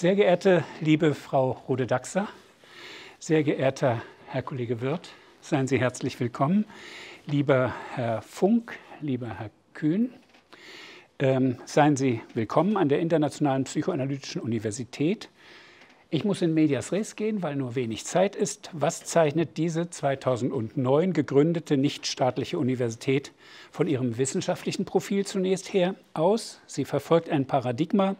Sehr geehrte liebe Frau Rode-Daxer, sehr geehrter Herr Kollege Wirth, seien Sie herzlich willkommen. Lieber Herr Funk, lieber Herr Kühn, ähm, seien Sie willkommen an der Internationalen Psychoanalytischen Universität. Ich muss in Medias Res gehen, weil nur wenig Zeit ist. Was zeichnet diese 2009 gegründete nichtstaatliche Universität von ihrem wissenschaftlichen Profil zunächst her aus? Sie verfolgt ein Paradigma,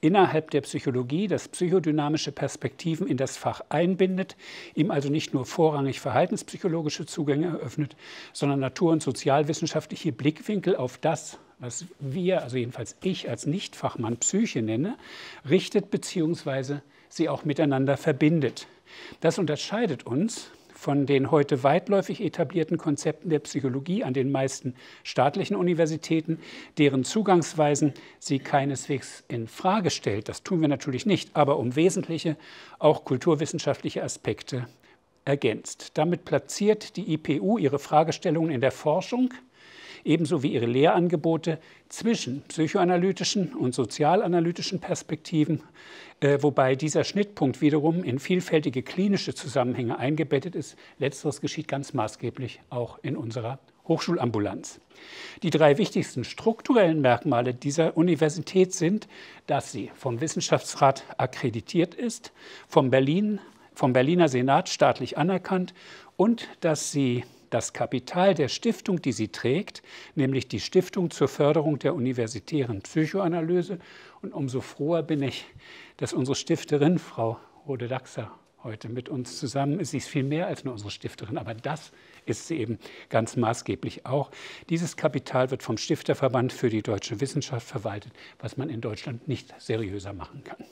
innerhalb der Psychologie, das psychodynamische Perspektiven in das Fach einbindet, ihm also nicht nur vorrangig verhaltenspsychologische Zugänge eröffnet, sondern natur- und sozialwissenschaftliche Blickwinkel auf das, was wir, also jedenfalls ich als Nichtfachmann Psyche nenne, richtet bzw. sie auch miteinander verbindet. Das unterscheidet uns von den heute weitläufig etablierten Konzepten der Psychologie an den meisten staatlichen Universitäten, deren Zugangsweisen sie keineswegs in Frage stellt. Das tun wir natürlich nicht, aber um wesentliche, auch kulturwissenschaftliche Aspekte ergänzt. Damit platziert die IPU ihre Fragestellungen in der Forschung ebenso wie ihre Lehrangebote zwischen psychoanalytischen und sozialanalytischen Perspektiven äh, wobei dieser Schnittpunkt wiederum in vielfältige klinische Zusammenhänge eingebettet ist. Letzteres geschieht ganz maßgeblich auch in unserer Hochschulambulanz. Die drei wichtigsten strukturellen Merkmale dieser Universität sind, dass sie vom Wissenschaftsrat akkreditiert ist, vom, Berlin, vom Berliner Senat staatlich anerkannt und dass sie das Kapital der Stiftung, die sie trägt, nämlich die Stiftung zur Förderung der universitären Psychoanalyse, und umso froher bin ich, dass unsere Stifterin, Frau Rode Dachser, heute mit uns zusammen ist. Sie ist viel mehr als nur unsere Stifterin, aber das ist sie eben ganz maßgeblich auch. Dieses Kapital wird vom Stifterverband für die deutsche Wissenschaft verwaltet, was man in Deutschland nicht seriöser machen kann.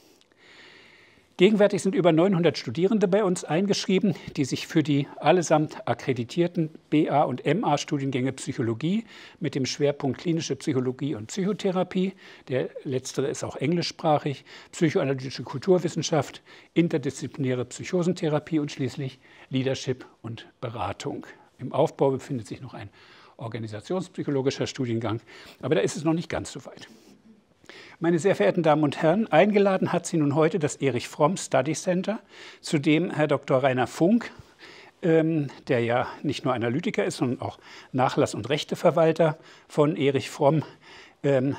Gegenwärtig sind über 900 Studierende bei uns eingeschrieben, die sich für die allesamt akkreditierten BA und MA Studiengänge Psychologie mit dem Schwerpunkt klinische Psychologie und Psychotherapie, der letztere ist auch englischsprachig, psychoanalytische Kulturwissenschaft, interdisziplinäre Psychosentherapie und schließlich Leadership und Beratung. Im Aufbau befindet sich noch ein organisationspsychologischer Studiengang, aber da ist es noch nicht ganz so weit. Meine sehr verehrten Damen und Herren, eingeladen hat Sie nun heute das Erich Fromm Study Center, zu dem Herr Dr. Rainer Funk, ähm, der ja nicht nur Analytiker ist, sondern auch Nachlass- und Rechteverwalter von Erich Fromm, ähm,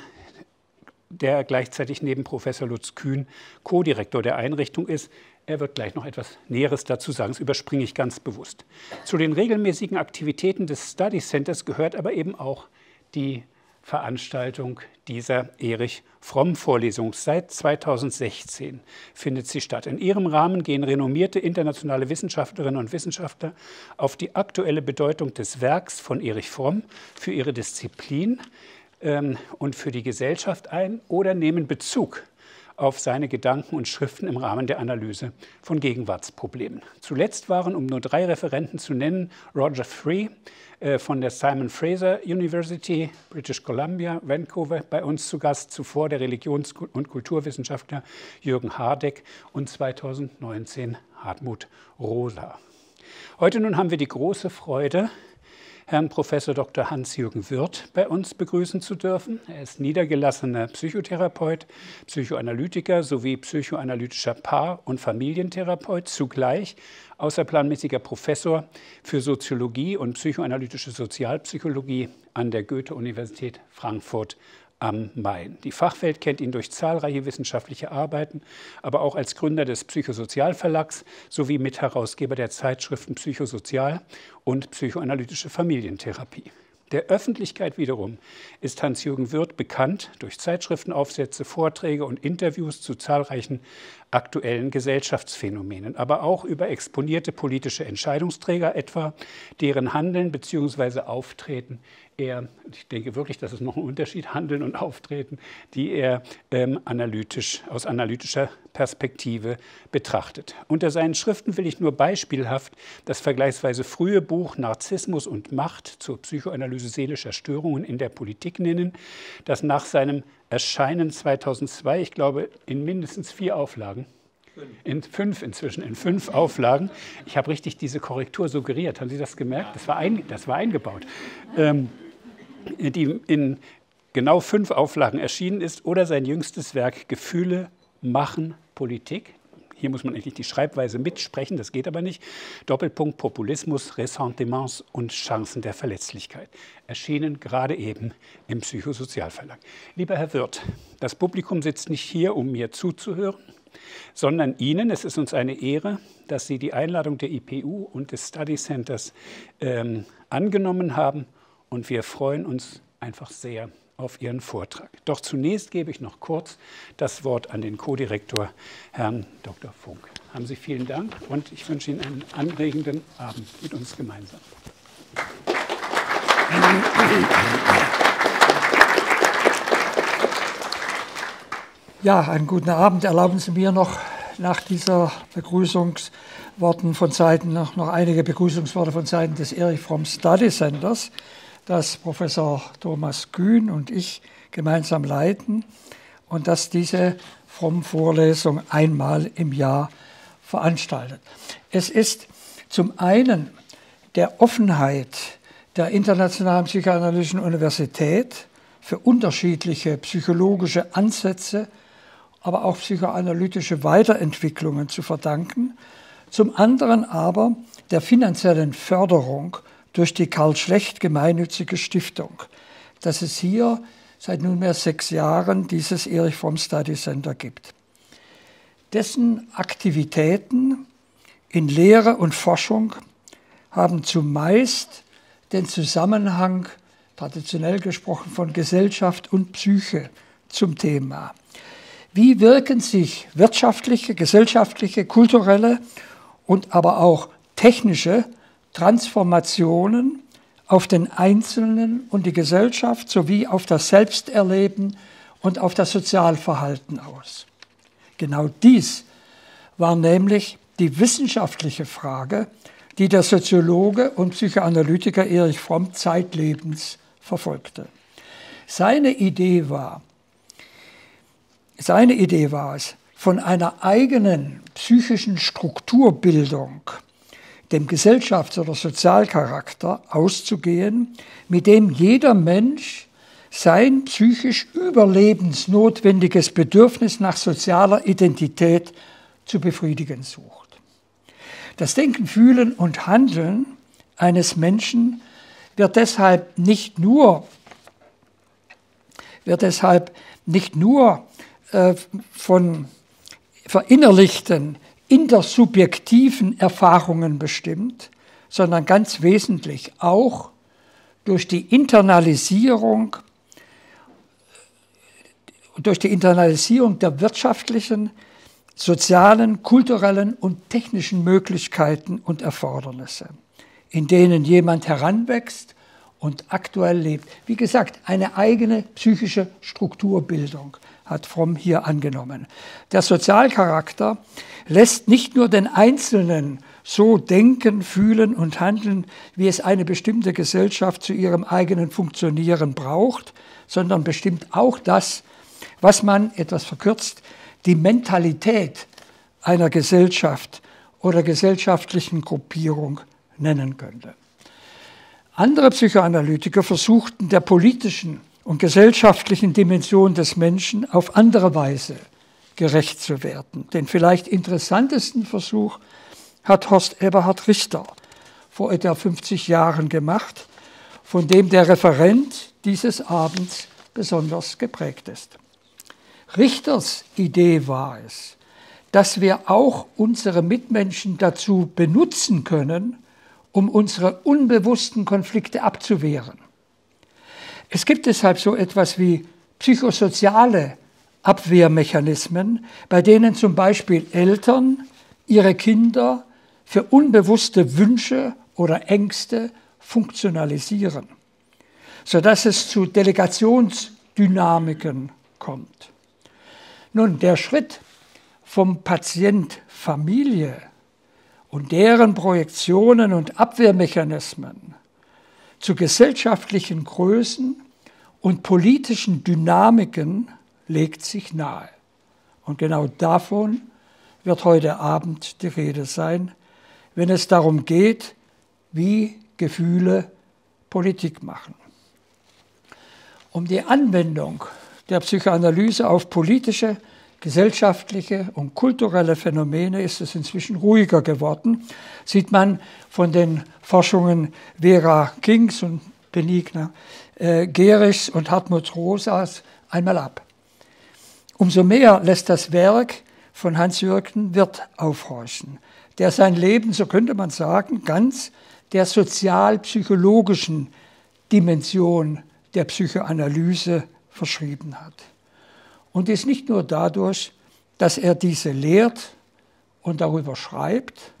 der gleichzeitig neben Professor Lutz Kühn Co-Direktor der Einrichtung ist. Er wird gleich noch etwas Näheres dazu sagen, das überspringe ich ganz bewusst. Zu den regelmäßigen Aktivitäten des Study Centers gehört aber eben auch die Veranstaltung dieser Erich Fromm Vorlesung. Seit 2016 findet sie statt. In ihrem Rahmen gehen renommierte internationale Wissenschaftlerinnen und Wissenschaftler auf die aktuelle Bedeutung des Werks von Erich Fromm für ihre Disziplin ähm, und für die Gesellschaft ein oder nehmen Bezug auf seine Gedanken und Schriften im Rahmen der Analyse von Gegenwartsproblemen. Zuletzt waren, um nur drei Referenten zu nennen, Roger Free äh, von der Simon Fraser University, British Columbia, Vancouver, bei uns zu Gast, zuvor der Religions- und Kulturwissenschaftler Jürgen Hardeck und 2019 Hartmut Rosa. Heute nun haben wir die große Freude, Herrn Prof. Dr. Hans-Jürgen Wirth bei uns begrüßen zu dürfen. Er ist niedergelassener Psychotherapeut, Psychoanalytiker sowie psychoanalytischer Paar- und Familientherapeut, zugleich außerplanmäßiger Professor für Soziologie und psychoanalytische Sozialpsychologie an der Goethe-Universität Frankfurt am Main. Die Fachwelt kennt ihn durch zahlreiche wissenschaftliche Arbeiten, aber auch als Gründer des Psychosozialverlags sowie Mitherausgeber der Zeitschriften Psychosozial und Psychoanalytische Familientherapie. Der Öffentlichkeit wiederum ist Hans-Jürgen Wirth bekannt durch Zeitschriftenaufsätze, Vorträge und Interviews zu zahlreichen aktuellen Gesellschaftsphänomenen, aber auch über exponierte politische Entscheidungsträger etwa, deren Handeln bzw. Auftreten er, ich denke wirklich, dass es noch einen Unterschied, Handeln und Auftreten, die er ähm, analytisch, aus analytischer Perspektive betrachtet. Unter seinen Schriften will ich nur beispielhaft das vergleichsweise frühe Buch Narzissmus und Macht zur Psychoanalyse seelischer Störungen in der Politik nennen, das nach seinem Erscheinen 2002, ich glaube, in mindestens vier Auflagen, in fünf inzwischen, in fünf Auflagen. Ich habe richtig diese Korrektur suggeriert. Haben Sie das gemerkt? Das war, ein, das war eingebaut. Ähm, die in genau fünf Auflagen erschienen ist, oder sein jüngstes Werk Gefühle machen Politik. Hier muss man eigentlich die Schreibweise mitsprechen, das geht aber nicht. Doppelpunkt Populismus, Ressentiments und Chancen der Verletzlichkeit. Erschienen gerade eben im Psychosozialverlag. Lieber Herr Wirth, das Publikum sitzt nicht hier, um mir zuzuhören, sondern Ihnen. Es ist uns eine Ehre, dass Sie die Einladung der IPU und des Study Centers ähm, angenommen haben und wir freuen uns einfach sehr auf Ihren Vortrag. Doch zunächst gebe ich noch kurz das Wort an den Co-Direktor, Herrn Dr. Funk. Haben Sie vielen Dank und ich wünsche Ihnen einen anregenden Abend mit uns gemeinsam. Ja, einen guten Abend. Erlauben Sie mir noch nach dieser Begrüßungsworten von Seiten noch, noch einige Begrüßungsworte von Seiten des Erich Fromm Study Centers das Professor Thomas Kühn und ich gemeinsam leiten und das diese fromm Vorlesung einmal im Jahr veranstaltet. Es ist zum einen der Offenheit der Internationalen Psychoanalytischen Universität für unterschiedliche psychologische Ansätze, aber auch psychoanalytische Weiterentwicklungen zu verdanken, zum anderen aber der finanziellen Förderung durch die Karl Schlecht gemeinnützige Stiftung, dass es hier seit nunmehr sechs Jahren dieses Erich vom Study Center gibt. Dessen Aktivitäten in Lehre und Forschung haben zumeist den Zusammenhang, traditionell gesprochen, von Gesellschaft und Psyche zum Thema. Wie wirken sich wirtschaftliche, gesellschaftliche, kulturelle und aber auch technische Transformationen auf den Einzelnen und die Gesellschaft sowie auf das Selbsterleben und auf das Sozialverhalten aus. Genau dies war nämlich die wissenschaftliche Frage, die der Soziologe und Psychoanalytiker Erich Fromm zeitlebens verfolgte. Seine Idee war, seine Idee war es, von einer eigenen psychischen Strukturbildung dem Gesellschafts- oder Sozialcharakter auszugehen, mit dem jeder Mensch sein psychisch überlebensnotwendiges Bedürfnis nach sozialer Identität zu befriedigen sucht. Das Denken, Fühlen und Handeln eines Menschen wird deshalb nicht nur, wird deshalb nicht nur äh, von verinnerlichten intersubjektiven Erfahrungen bestimmt, sondern ganz wesentlich auch durch die Internalisierung, durch die Internalisierung der wirtschaftlichen, sozialen, kulturellen und technischen Möglichkeiten und Erfordernisse, in denen jemand heranwächst und aktuell lebt. Wie gesagt, eine eigene psychische Strukturbildung hat Fromm hier angenommen. Der Sozialcharakter lässt nicht nur den Einzelnen so denken, fühlen und handeln, wie es eine bestimmte Gesellschaft zu ihrem eigenen Funktionieren braucht, sondern bestimmt auch das, was man, etwas verkürzt, die Mentalität einer Gesellschaft oder gesellschaftlichen Gruppierung nennen könnte. Andere Psychoanalytiker versuchten der politischen und gesellschaftlichen Dimension des Menschen auf andere Weise gerecht zu werden. Den vielleicht interessantesten Versuch hat Horst Eberhard Richter vor etwa 50 Jahren gemacht, von dem der Referent dieses Abends besonders geprägt ist. Richters Idee war es, dass wir auch unsere Mitmenschen dazu benutzen können, um unsere unbewussten Konflikte abzuwehren. Es gibt deshalb so etwas wie psychosoziale Abwehrmechanismen, bei denen zum Beispiel Eltern ihre Kinder für unbewusste Wünsche oder Ängste funktionalisieren, sodass es zu Delegationsdynamiken kommt. Nun, der Schritt vom Patient Familie und deren Projektionen und Abwehrmechanismen zu gesellschaftlichen Größen und politischen Dynamiken legt sich nahe. Und genau davon wird heute Abend die Rede sein, wenn es darum geht, wie Gefühle Politik machen. Um die Anwendung der Psychoanalyse auf politische, gesellschaftliche und kulturelle Phänomene ist es inzwischen ruhiger geworden, sieht man von den Forschungen Vera Kings und Benigna äh, Gerichs und Hartmut Rosas einmal ab. Umso mehr lässt das Werk von Hans-Jürgen Wirth aufhorchen, der sein Leben, so könnte man sagen, ganz der sozialpsychologischen Dimension der Psychoanalyse verschrieben hat. Und ist nicht nur dadurch, dass er diese lehrt und darüber schreibt,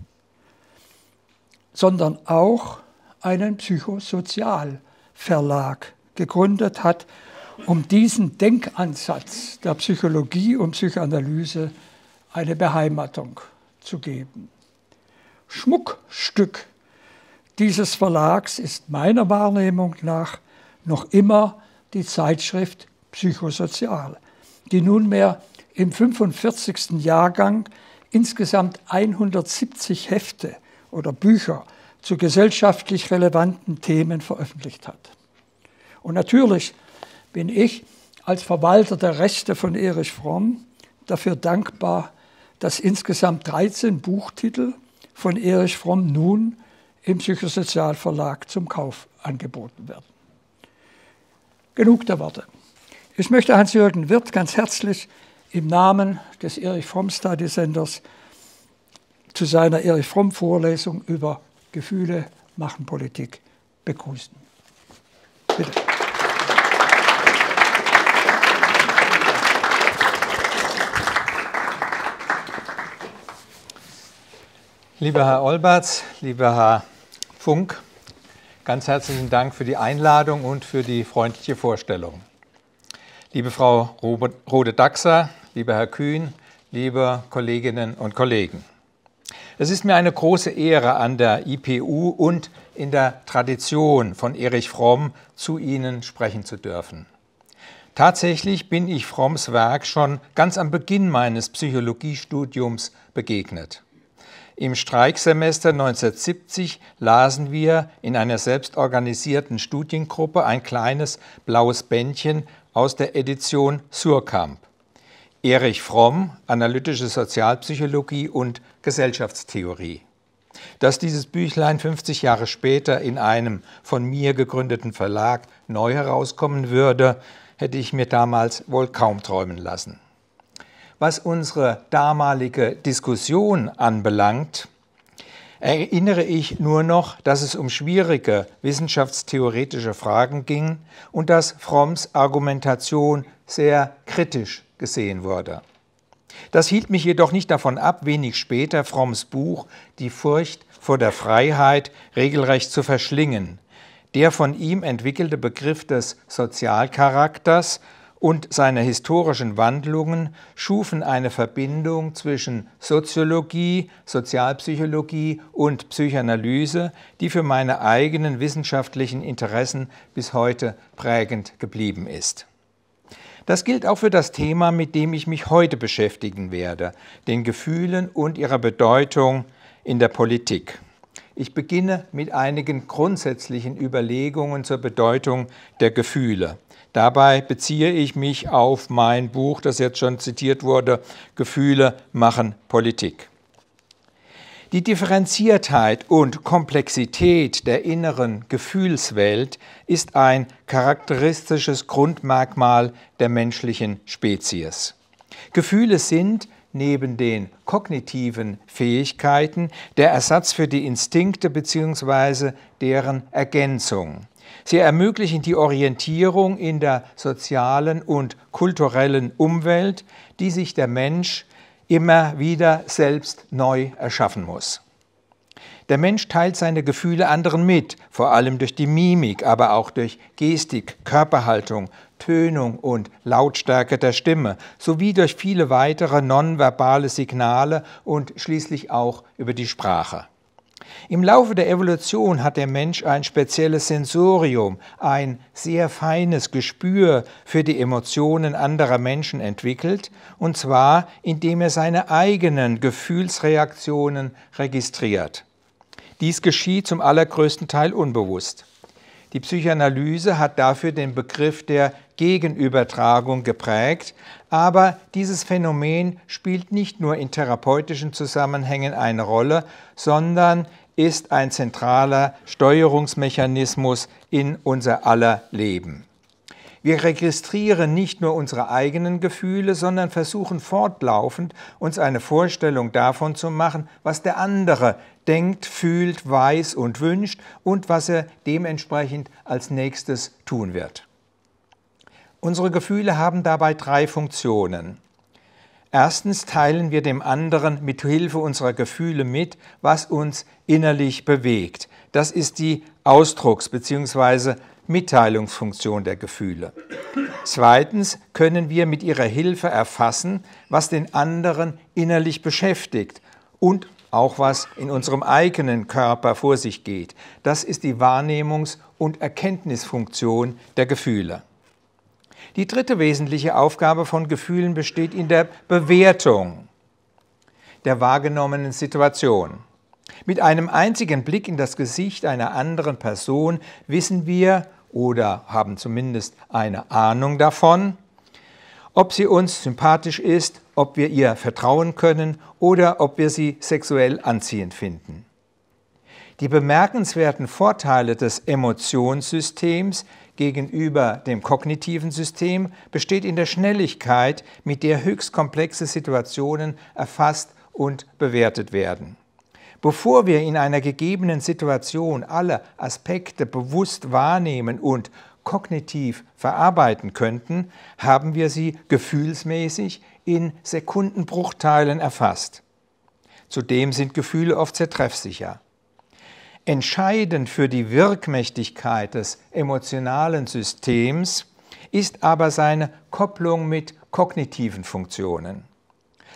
sondern auch einen Psychosozialverlag gegründet hat, um diesen Denkansatz der Psychologie und Psychoanalyse eine Beheimatung zu geben. Schmuckstück dieses Verlags ist meiner Wahrnehmung nach noch immer die Zeitschrift Psychosozial, die nunmehr im 45. Jahrgang insgesamt 170 Hefte oder Bücher zu gesellschaftlich relevanten Themen veröffentlicht hat. Und natürlich bin ich als Verwalter der Reste von Erich Fromm dafür dankbar, dass insgesamt 13 Buchtitel von Erich Fromm nun im Psychosozialverlag zum Kauf angeboten werden. Genug der Worte. Ich möchte Hans-Jürgen Wirth ganz herzlich im Namen des Erich Fromm Study Centers zu seiner Erich Fromm Vorlesung über Gefühle machen Politik begrüßen. Bitte. Lieber Herr Olberts, lieber Herr Funk, ganz herzlichen Dank für die Einladung und für die freundliche Vorstellung. Liebe Frau Rode-Daxer, lieber Herr Kühn, liebe Kolleginnen und Kollegen. Es ist mir eine große Ehre, an der IPU und in der Tradition von Erich Fromm zu Ihnen sprechen zu dürfen. Tatsächlich bin ich Fromms Werk schon ganz am Beginn meines Psychologiestudiums begegnet. Im Streiksemester 1970 lasen wir in einer selbstorganisierten Studiengruppe ein kleines blaues Bändchen aus der Edition Surkamp. Erich Fromm, Analytische Sozialpsychologie und Gesellschaftstheorie. Dass dieses Büchlein 50 Jahre später in einem von mir gegründeten Verlag neu herauskommen würde, hätte ich mir damals wohl kaum träumen lassen was unsere damalige Diskussion anbelangt, erinnere ich nur noch, dass es um schwierige wissenschaftstheoretische Fragen ging und dass Fromms Argumentation sehr kritisch gesehen wurde. Das hielt mich jedoch nicht davon ab, wenig später Fromms Buch Die Furcht vor der Freiheit regelrecht zu verschlingen. Der von ihm entwickelte Begriff des Sozialcharakters und seine historischen Wandlungen schufen eine Verbindung zwischen Soziologie, Sozialpsychologie und Psychoanalyse, die für meine eigenen wissenschaftlichen Interessen bis heute prägend geblieben ist. Das gilt auch für das Thema, mit dem ich mich heute beschäftigen werde, den Gefühlen und ihrer Bedeutung in der Politik. Ich beginne mit einigen grundsätzlichen Überlegungen zur Bedeutung der Gefühle. Dabei beziehe ich mich auf mein Buch, das jetzt schon zitiert wurde, Gefühle machen Politik. Die Differenziertheit und Komplexität der inneren Gefühlswelt ist ein charakteristisches Grundmerkmal der menschlichen Spezies. Gefühle sind neben den kognitiven Fähigkeiten der Ersatz für die Instinkte bzw. deren Ergänzung. Sie ermöglichen die Orientierung in der sozialen und kulturellen Umwelt, die sich der Mensch immer wieder selbst neu erschaffen muss. Der Mensch teilt seine Gefühle anderen mit, vor allem durch die Mimik, aber auch durch Gestik, Körperhaltung, Tönung und Lautstärke der Stimme sowie durch viele weitere nonverbale Signale und schließlich auch über die Sprache. Im Laufe der Evolution hat der Mensch ein spezielles Sensorium, ein sehr feines Gespür für die Emotionen anderer Menschen entwickelt, und zwar indem er seine eigenen Gefühlsreaktionen registriert. Dies geschieht zum allergrößten Teil unbewusst. Die Psychoanalyse hat dafür den Begriff der Gegenübertragung geprägt, aber dieses Phänomen spielt nicht nur in therapeutischen Zusammenhängen eine Rolle, sondern ist ein zentraler Steuerungsmechanismus in unser aller Leben. Wir registrieren nicht nur unsere eigenen Gefühle, sondern versuchen fortlaufend, uns eine Vorstellung davon zu machen, was der andere denkt, fühlt, weiß und wünscht und was er dementsprechend als nächstes tun wird. Unsere Gefühle haben dabei drei Funktionen. Erstens teilen wir dem anderen mit Hilfe unserer Gefühle mit, was uns innerlich bewegt. Das ist die Ausdrucks- bzw. Mitteilungsfunktion der Gefühle. Zweitens können wir mit ihrer Hilfe erfassen, was den anderen innerlich beschäftigt und auch was in unserem eigenen Körper vor sich geht. Das ist die Wahrnehmungs- und Erkenntnisfunktion der Gefühle. Die dritte wesentliche Aufgabe von Gefühlen besteht in der Bewertung der wahrgenommenen Situation. Mit einem einzigen Blick in das Gesicht einer anderen Person wissen wir oder haben zumindest eine Ahnung davon, ob sie uns sympathisch ist, ob wir ihr vertrauen können oder ob wir sie sexuell anziehend finden. Die bemerkenswerten Vorteile des Emotionssystems gegenüber dem kognitiven System besteht in der Schnelligkeit, mit der höchst komplexe Situationen erfasst und bewertet werden. Bevor wir in einer gegebenen Situation alle Aspekte bewusst wahrnehmen und kognitiv verarbeiten könnten, haben wir sie gefühlsmäßig in Sekundenbruchteilen erfasst. Zudem sind Gefühle oft sehr treffsicher. Entscheidend für die Wirkmächtigkeit des emotionalen Systems ist aber seine Kopplung mit kognitiven Funktionen.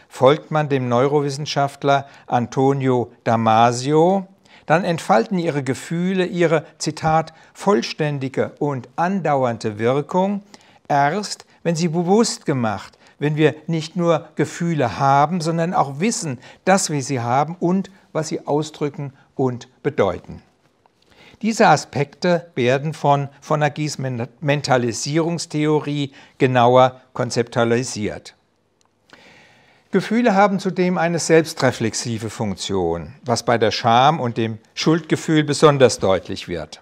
Folgt man dem Neurowissenschaftler Antonio Damasio, dann entfalten ihre Gefühle ihre, Zitat, vollständige und andauernde Wirkung erst, wenn sie bewusst gemacht, wenn wir nicht nur Gefühle haben, sondern auch wissen, dass wir sie haben und was sie ausdrücken und bedeuten. Diese Aspekte werden von von Fonagis Mentalisierungstheorie genauer konzeptualisiert. Gefühle haben zudem eine selbstreflexive Funktion, was bei der Scham und dem Schuldgefühl besonders deutlich wird.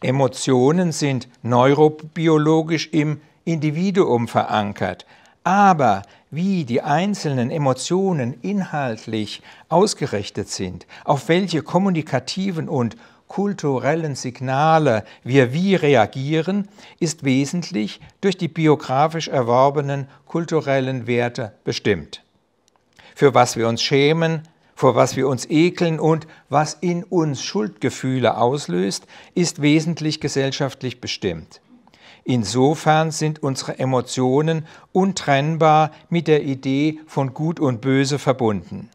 Emotionen sind neurobiologisch im Individuum verankert, aber wie die einzelnen Emotionen inhaltlich ausgerichtet sind, auf welche kommunikativen und kulturellen Signale, wie wir reagieren, ist wesentlich durch die biografisch erworbenen kulturellen Werte bestimmt. Für was wir uns schämen, vor was wir uns ekeln und was in uns Schuldgefühle auslöst, ist wesentlich gesellschaftlich bestimmt. Insofern sind unsere Emotionen untrennbar mit der Idee von Gut und Böse verbunden.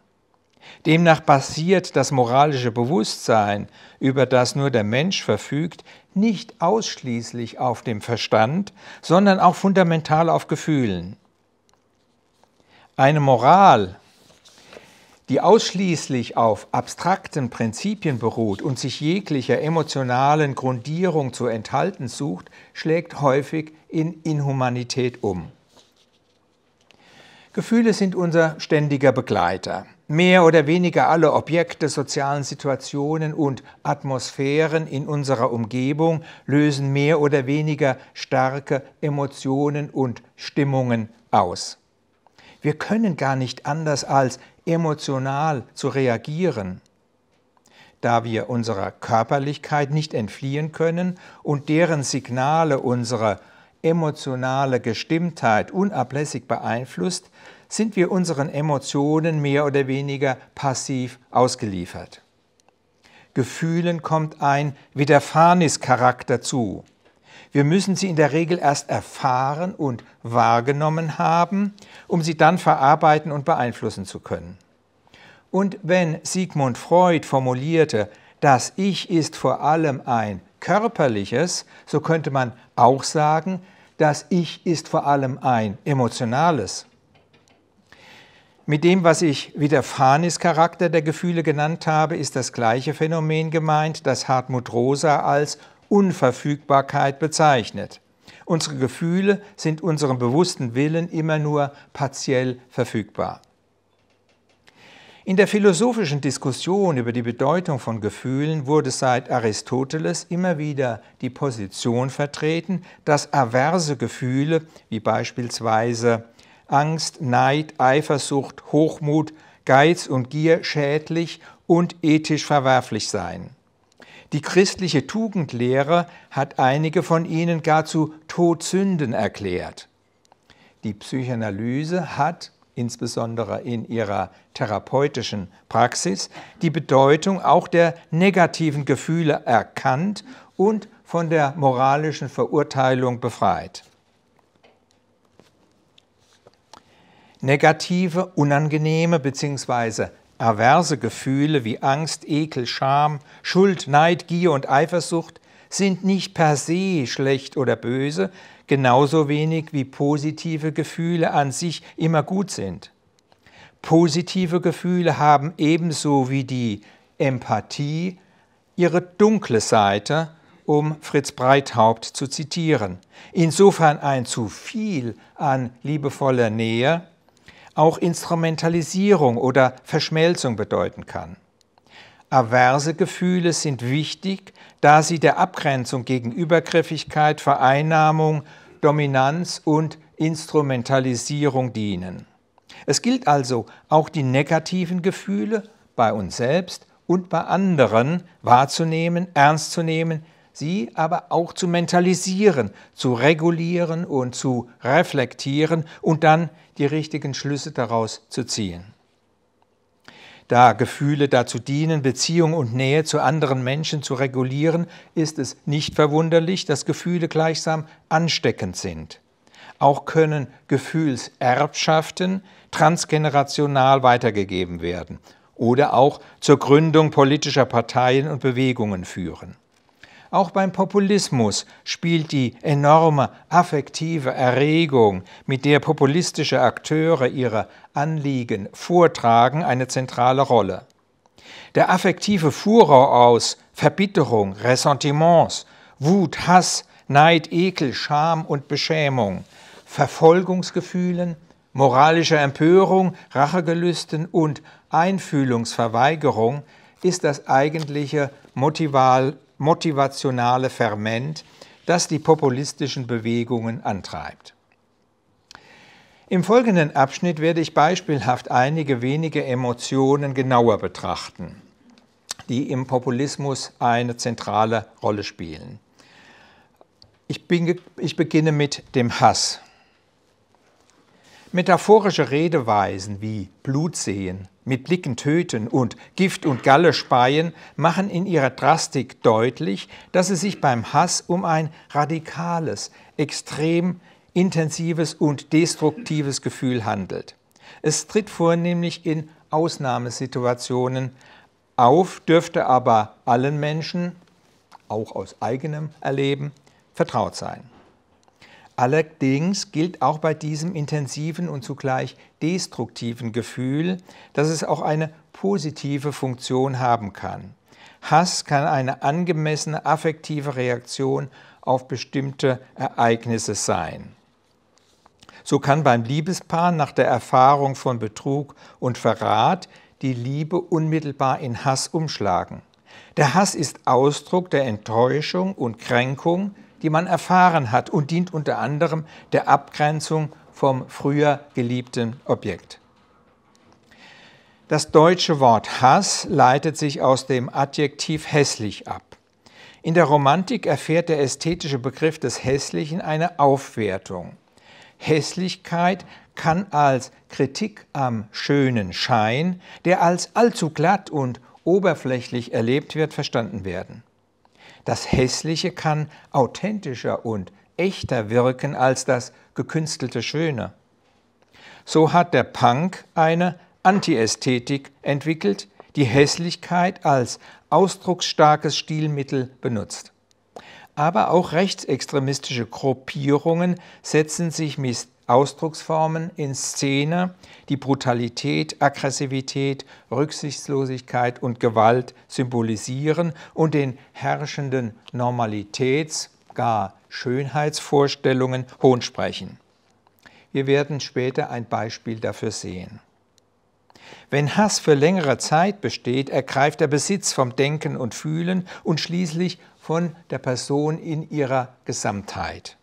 Demnach basiert das moralische Bewusstsein, über das nur der Mensch verfügt, nicht ausschließlich auf dem Verstand, sondern auch fundamental auf Gefühlen. Eine Moral, die ausschließlich auf abstrakten Prinzipien beruht und sich jeglicher emotionalen Grundierung zu enthalten sucht, schlägt häufig in Inhumanität um. Gefühle sind unser ständiger Begleiter mehr oder weniger alle Objekte, sozialen Situationen und Atmosphären in unserer Umgebung lösen mehr oder weniger starke Emotionen und Stimmungen aus. Wir können gar nicht anders als emotional zu reagieren, da wir unserer Körperlichkeit nicht entfliehen können und deren Signale unsere emotionale Gestimmtheit unablässig beeinflusst, sind wir unseren Emotionen mehr oder weniger passiv ausgeliefert. Gefühlen kommt ein Widerfahrnischarakter zu. Wir müssen sie in der Regel erst erfahren und wahrgenommen haben, um sie dann verarbeiten und beeinflussen zu können. Und wenn Sigmund Freud formulierte, das Ich ist vor allem ein körperliches, so könnte man auch sagen, das Ich ist vor allem ein emotionales. Mit dem, was ich Widerfahrenis-Charakter der Gefühle genannt habe, ist das gleiche Phänomen gemeint, das Hartmut Rosa als Unverfügbarkeit bezeichnet. Unsere Gefühle sind unserem bewussten Willen immer nur partiell verfügbar. In der philosophischen Diskussion über die Bedeutung von Gefühlen wurde seit Aristoteles immer wieder die Position vertreten, dass averse Gefühle, wie beispielsweise Angst, Neid, Eifersucht, Hochmut, Geiz und Gier schädlich und ethisch verwerflich sein. Die christliche Tugendlehre hat einige von ihnen gar zu Todsünden erklärt. Die Psychoanalyse hat, insbesondere in ihrer therapeutischen Praxis, die Bedeutung auch der negativen Gefühle erkannt und von der moralischen Verurteilung befreit. Negative, unangenehme bzw. averse Gefühle wie Angst, Ekel, Scham, Schuld, Neid, Gier und Eifersucht sind nicht per se schlecht oder böse, genauso wenig wie positive Gefühle an sich immer gut sind. Positive Gefühle haben ebenso wie die Empathie ihre dunkle Seite, um Fritz Breithaupt zu zitieren. Insofern ein zu viel an liebevoller Nähe auch Instrumentalisierung oder Verschmelzung bedeuten kann. Averse Gefühle sind wichtig, da sie der Abgrenzung gegen Übergriffigkeit, Vereinnahmung, Dominanz und Instrumentalisierung dienen. Es gilt also, auch die negativen Gefühle bei uns selbst und bei anderen wahrzunehmen, ernst zu nehmen, sie aber auch zu mentalisieren, zu regulieren und zu reflektieren und dann die richtigen Schlüsse daraus zu ziehen. Da Gefühle dazu dienen, Beziehung und Nähe zu anderen Menschen zu regulieren, ist es nicht verwunderlich, dass Gefühle gleichsam ansteckend sind. Auch können Gefühlserbschaften transgenerational weitergegeben werden oder auch zur Gründung politischer Parteien und Bewegungen führen. Auch beim Populismus spielt die enorme affektive Erregung, mit der populistische Akteure ihre Anliegen vortragen, eine zentrale Rolle. Der affektive Furor aus Verbitterung, Ressentiments, Wut, Hass, Neid, Ekel, Scham und Beschämung, Verfolgungsgefühlen, moralischer Empörung, Rachegelüsten und Einfühlungsverweigerung ist das eigentliche Motival motivationale Ferment, das die populistischen Bewegungen antreibt. Im folgenden Abschnitt werde ich beispielhaft einige wenige Emotionen genauer betrachten, die im Populismus eine zentrale Rolle spielen. Ich, bin, ich beginne mit dem Hass. Metaphorische Redeweisen wie Blut sehen, mit Blicken töten und Gift und Galle speien, machen in ihrer Drastik deutlich, dass es sich beim Hass um ein radikales, extrem intensives und destruktives Gefühl handelt. Es tritt vornehmlich in Ausnahmesituationen auf, dürfte aber allen Menschen, auch aus eigenem Erleben, vertraut sein. Allerdings gilt auch bei diesem intensiven und zugleich destruktiven Gefühl, dass es auch eine positive Funktion haben kann. Hass kann eine angemessene affektive Reaktion auf bestimmte Ereignisse sein. So kann beim Liebespaar nach der Erfahrung von Betrug und Verrat die Liebe unmittelbar in Hass umschlagen. Der Hass ist Ausdruck der Enttäuschung und Kränkung, die man erfahren hat und dient unter anderem der Abgrenzung vom früher geliebten Objekt. Das deutsche Wort Hass leitet sich aus dem Adjektiv hässlich ab. In der Romantik erfährt der ästhetische Begriff des Hässlichen eine Aufwertung. Hässlichkeit kann als Kritik am schönen Schein, der als allzu glatt und oberflächlich erlebt wird, verstanden werden. Das Hässliche kann authentischer und echter wirken als das gekünstelte Schöne. So hat der Punk eine Antiästhetik entwickelt, die Hässlichkeit als ausdrucksstarkes Stilmittel benutzt. Aber auch rechtsextremistische Gruppierungen setzen sich mit Ausdrucksformen in Szene, die Brutalität, Aggressivität, Rücksichtslosigkeit und Gewalt symbolisieren und den herrschenden Normalitäts-, gar Schönheitsvorstellungen Hohn sprechen. Wir werden später ein Beispiel dafür sehen. Wenn Hass für längere Zeit besteht, ergreift er Besitz vom Denken und Fühlen und schließlich von der Person in ihrer Gesamtheit.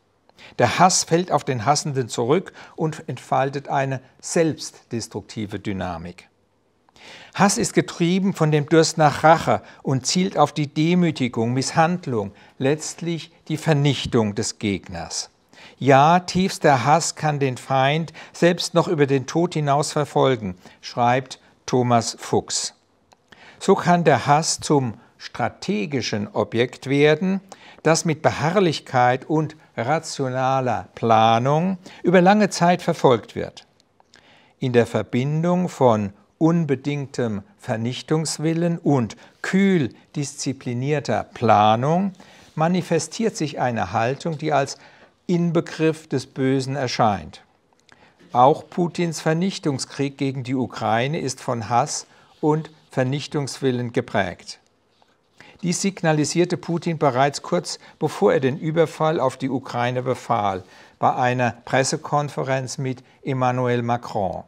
Der Hass fällt auf den Hassenden zurück und entfaltet eine selbstdestruktive Dynamik. Hass ist getrieben von dem Durst nach Rache und zielt auf die Demütigung, Misshandlung, letztlich die Vernichtung des Gegners. Ja, tiefster Hass kann den Feind selbst noch über den Tod hinaus verfolgen, schreibt Thomas Fuchs. So kann der Hass zum strategischen Objekt werden, das mit Beharrlichkeit und rationaler Planung über lange Zeit verfolgt wird. In der Verbindung von unbedingtem Vernichtungswillen und kühl disziplinierter Planung manifestiert sich eine Haltung, die als Inbegriff des Bösen erscheint. Auch Putins Vernichtungskrieg gegen die Ukraine ist von Hass und Vernichtungswillen geprägt. Dies signalisierte Putin bereits kurz bevor er den Überfall auf die Ukraine befahl, bei einer Pressekonferenz mit Emmanuel Macron.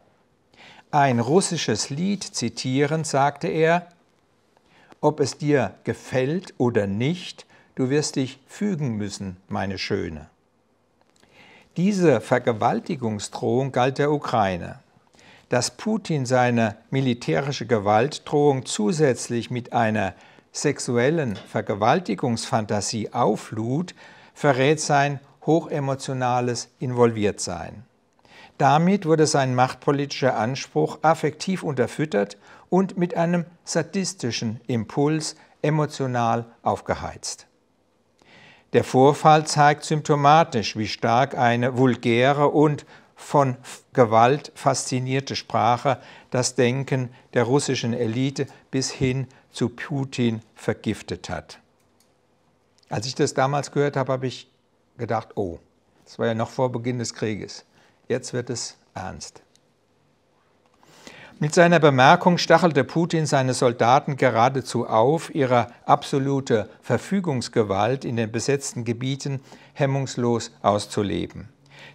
Ein russisches Lied zitierend sagte er, ob es dir gefällt oder nicht, du wirst dich fügen müssen, meine Schöne. Diese Vergewaltigungsdrohung galt der Ukraine. Dass Putin seine militärische Gewaltdrohung zusätzlich mit einer sexuellen Vergewaltigungsfantasie auflud, verrät sein hochemotionales Involviertsein. Damit wurde sein machtpolitischer Anspruch affektiv unterfüttert und mit einem sadistischen Impuls emotional aufgeheizt. Der Vorfall zeigt symptomatisch, wie stark eine vulgäre und von Gewalt faszinierte Sprache das Denken der russischen Elite bis hin zu Putin vergiftet hat. Als ich das damals gehört habe, habe ich gedacht, oh, das war ja noch vor Beginn des Krieges. Jetzt wird es ernst. Mit seiner Bemerkung stachelte Putin seine Soldaten geradezu auf, ihre absolute Verfügungsgewalt in den besetzten Gebieten hemmungslos auszuleben.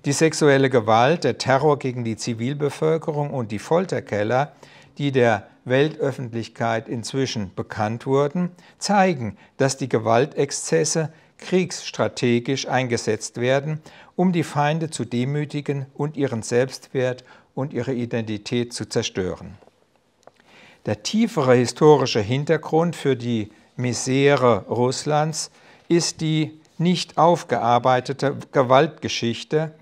Die sexuelle Gewalt, der Terror gegen die Zivilbevölkerung und die Folterkeller, die der Weltöffentlichkeit inzwischen bekannt wurden, zeigen, dass die Gewaltexzesse kriegsstrategisch eingesetzt werden, um die Feinde zu demütigen und ihren Selbstwert und ihre Identität zu zerstören. Der tiefere historische Hintergrund für die Misere Russlands ist die nicht aufgearbeitete Gewaltgeschichte,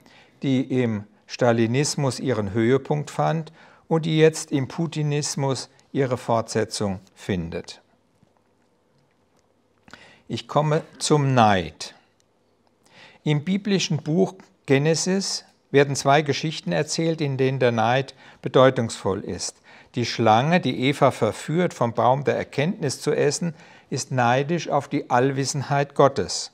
die im Stalinismus ihren Höhepunkt fand und die jetzt im Putinismus ihre Fortsetzung findet. Ich komme zum Neid. Im biblischen Buch Genesis werden zwei Geschichten erzählt, in denen der Neid bedeutungsvoll ist. Die Schlange, die Eva verführt, vom Baum der Erkenntnis zu essen, ist neidisch auf die Allwissenheit Gottes.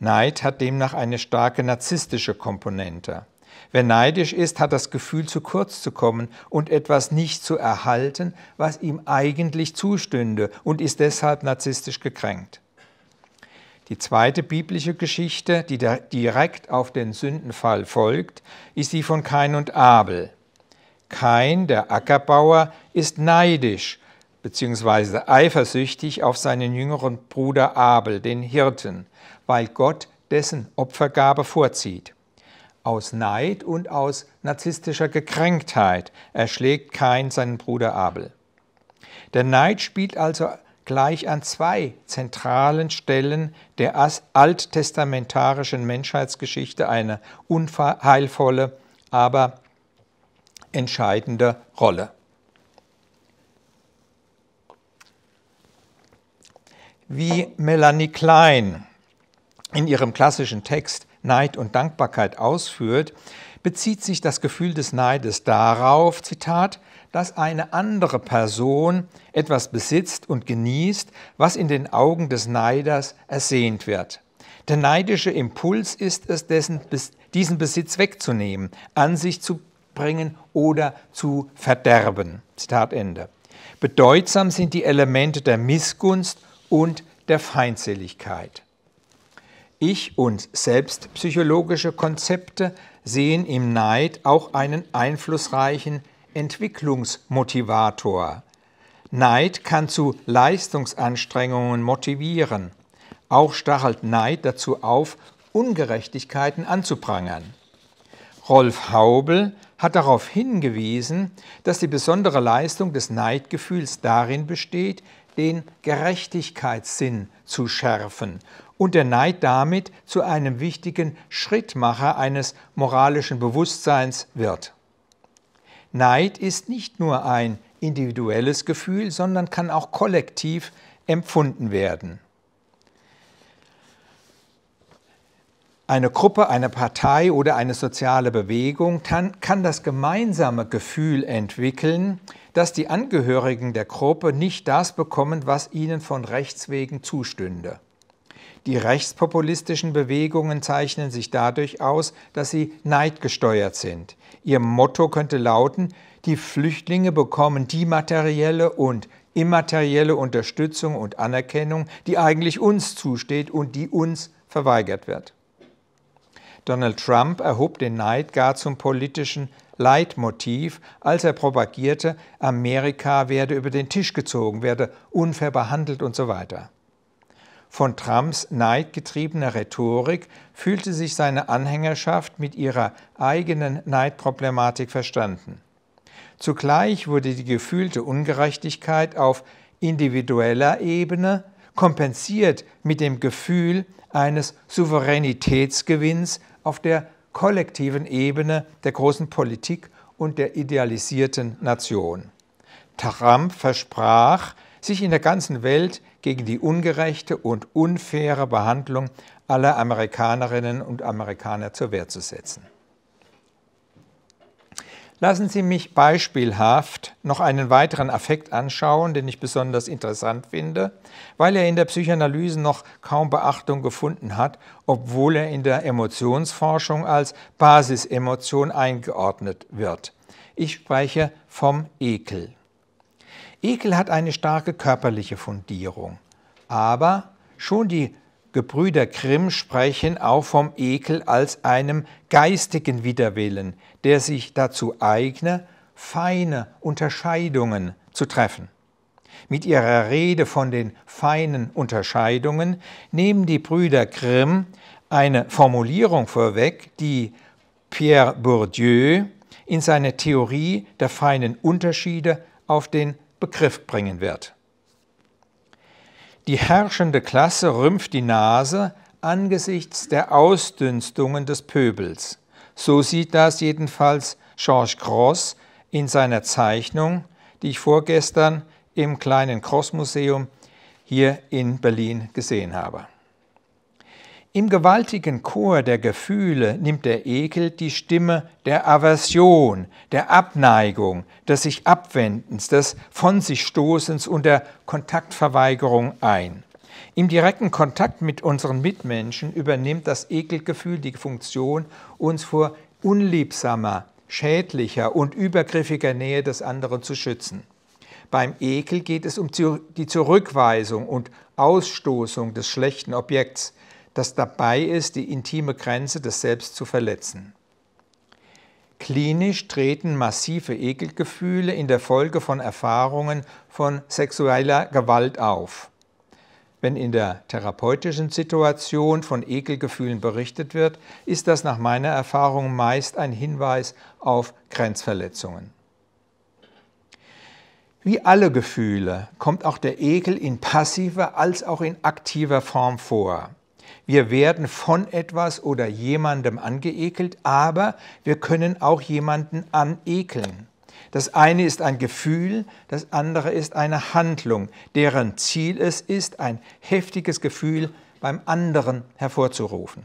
Neid hat demnach eine starke narzisstische Komponente. Wer neidisch ist, hat das Gefühl, zu kurz zu kommen und etwas nicht zu erhalten, was ihm eigentlich zustünde und ist deshalb narzisstisch gekränkt. Die zweite biblische Geschichte, die direkt auf den Sündenfall folgt, ist die von Kain und Abel. Kain, der Ackerbauer, ist neidisch bzw. eifersüchtig auf seinen jüngeren Bruder Abel, den Hirten, weil Gott dessen Opfergabe vorzieht aus Neid und aus narzisstischer Gekränktheit erschlägt Kain seinen Bruder Abel. Der Neid spielt also gleich an zwei zentralen Stellen der alttestamentarischen Menschheitsgeschichte eine unheilvolle, aber entscheidende Rolle. Wie Melanie Klein in ihrem klassischen Text Neid und Dankbarkeit ausführt, bezieht sich das Gefühl des Neides darauf, Zitat, dass eine andere Person etwas besitzt und genießt, was in den Augen des Neiders ersehnt wird. Der neidische Impuls ist es, dessen, diesen Besitz wegzunehmen, an sich zu bringen oder zu verderben. Zitat Ende. Bedeutsam sind die Elemente der Missgunst und der Feindseligkeit. Ich- und selbstpsychologische Konzepte sehen im Neid auch einen einflussreichen Entwicklungsmotivator. Neid kann zu Leistungsanstrengungen motivieren. Auch stachelt Neid dazu auf, Ungerechtigkeiten anzuprangern. Rolf Haubel hat darauf hingewiesen, dass die besondere Leistung des Neidgefühls darin besteht, den Gerechtigkeitssinn zu schärfen und der Neid damit zu einem wichtigen Schrittmacher eines moralischen Bewusstseins wird. Neid ist nicht nur ein individuelles Gefühl, sondern kann auch kollektiv empfunden werden. Eine Gruppe, eine Partei oder eine soziale Bewegung kann das gemeinsame Gefühl entwickeln, dass die Angehörigen der Gruppe nicht das bekommen, was ihnen von Rechts wegen zustünde. Die rechtspopulistischen Bewegungen zeichnen sich dadurch aus, dass sie neidgesteuert sind. Ihr Motto könnte lauten, die Flüchtlinge bekommen die materielle und immaterielle Unterstützung und Anerkennung, die eigentlich uns zusteht und die uns verweigert wird. Donald Trump erhob den Neid gar zum politischen Leitmotiv, als er propagierte, Amerika werde über den Tisch gezogen, werde unfair behandelt und so weiter. Von Trumps neidgetriebener Rhetorik fühlte sich seine Anhängerschaft mit ihrer eigenen Neidproblematik verstanden. Zugleich wurde die gefühlte Ungerechtigkeit auf individueller Ebene kompensiert mit dem Gefühl eines Souveränitätsgewinns auf der kollektiven Ebene der großen Politik und der idealisierten Nation. Trump versprach, sich in der ganzen Welt gegen die ungerechte und unfaire Behandlung aller Amerikanerinnen und Amerikaner zur Wehr zu setzen. Lassen Sie mich beispielhaft noch einen weiteren Affekt anschauen, den ich besonders interessant finde, weil er in der Psychoanalyse noch kaum Beachtung gefunden hat, obwohl er in der Emotionsforschung als Basisemotion eingeordnet wird. Ich spreche vom Ekel. Ekel hat eine starke körperliche Fundierung, aber schon die Gebrüder Grimm sprechen auch vom Ekel als einem geistigen Widerwillen, der sich dazu eigne, feine Unterscheidungen zu treffen. Mit ihrer Rede von den feinen Unterscheidungen nehmen die Brüder Grimm eine Formulierung vorweg, die Pierre Bourdieu in seiner Theorie der feinen Unterschiede auf den Begriff bringen wird. Die herrschende Klasse rümpft die Nase angesichts der Ausdünstungen des Pöbels. So sieht das jedenfalls Georges Cross in seiner Zeichnung, die ich vorgestern im kleinen cross museum hier in Berlin gesehen habe. Im gewaltigen Chor der Gefühle nimmt der Ekel die Stimme der Aversion, der Abneigung, des sich Abwendens, des von sich Stoßens und der Kontaktverweigerung ein. Im direkten Kontakt mit unseren Mitmenschen übernimmt das Ekelgefühl die Funktion, uns vor unliebsamer, schädlicher und übergriffiger Nähe des anderen zu schützen. Beim Ekel geht es um die Zurückweisung und Ausstoßung des schlechten Objekts, das dabei ist, die intime Grenze des Selbst zu verletzen. Klinisch treten massive Ekelgefühle in der Folge von Erfahrungen von sexueller Gewalt auf. Wenn in der therapeutischen Situation von Ekelgefühlen berichtet wird, ist das nach meiner Erfahrung meist ein Hinweis auf Grenzverletzungen. Wie alle Gefühle kommt auch der Ekel in passiver als auch in aktiver Form vor wir werden von etwas oder jemandem angeekelt, aber wir können auch jemanden anekeln. Das eine ist ein Gefühl, das andere ist eine Handlung, deren Ziel es ist, ein heftiges Gefühl beim anderen hervorzurufen.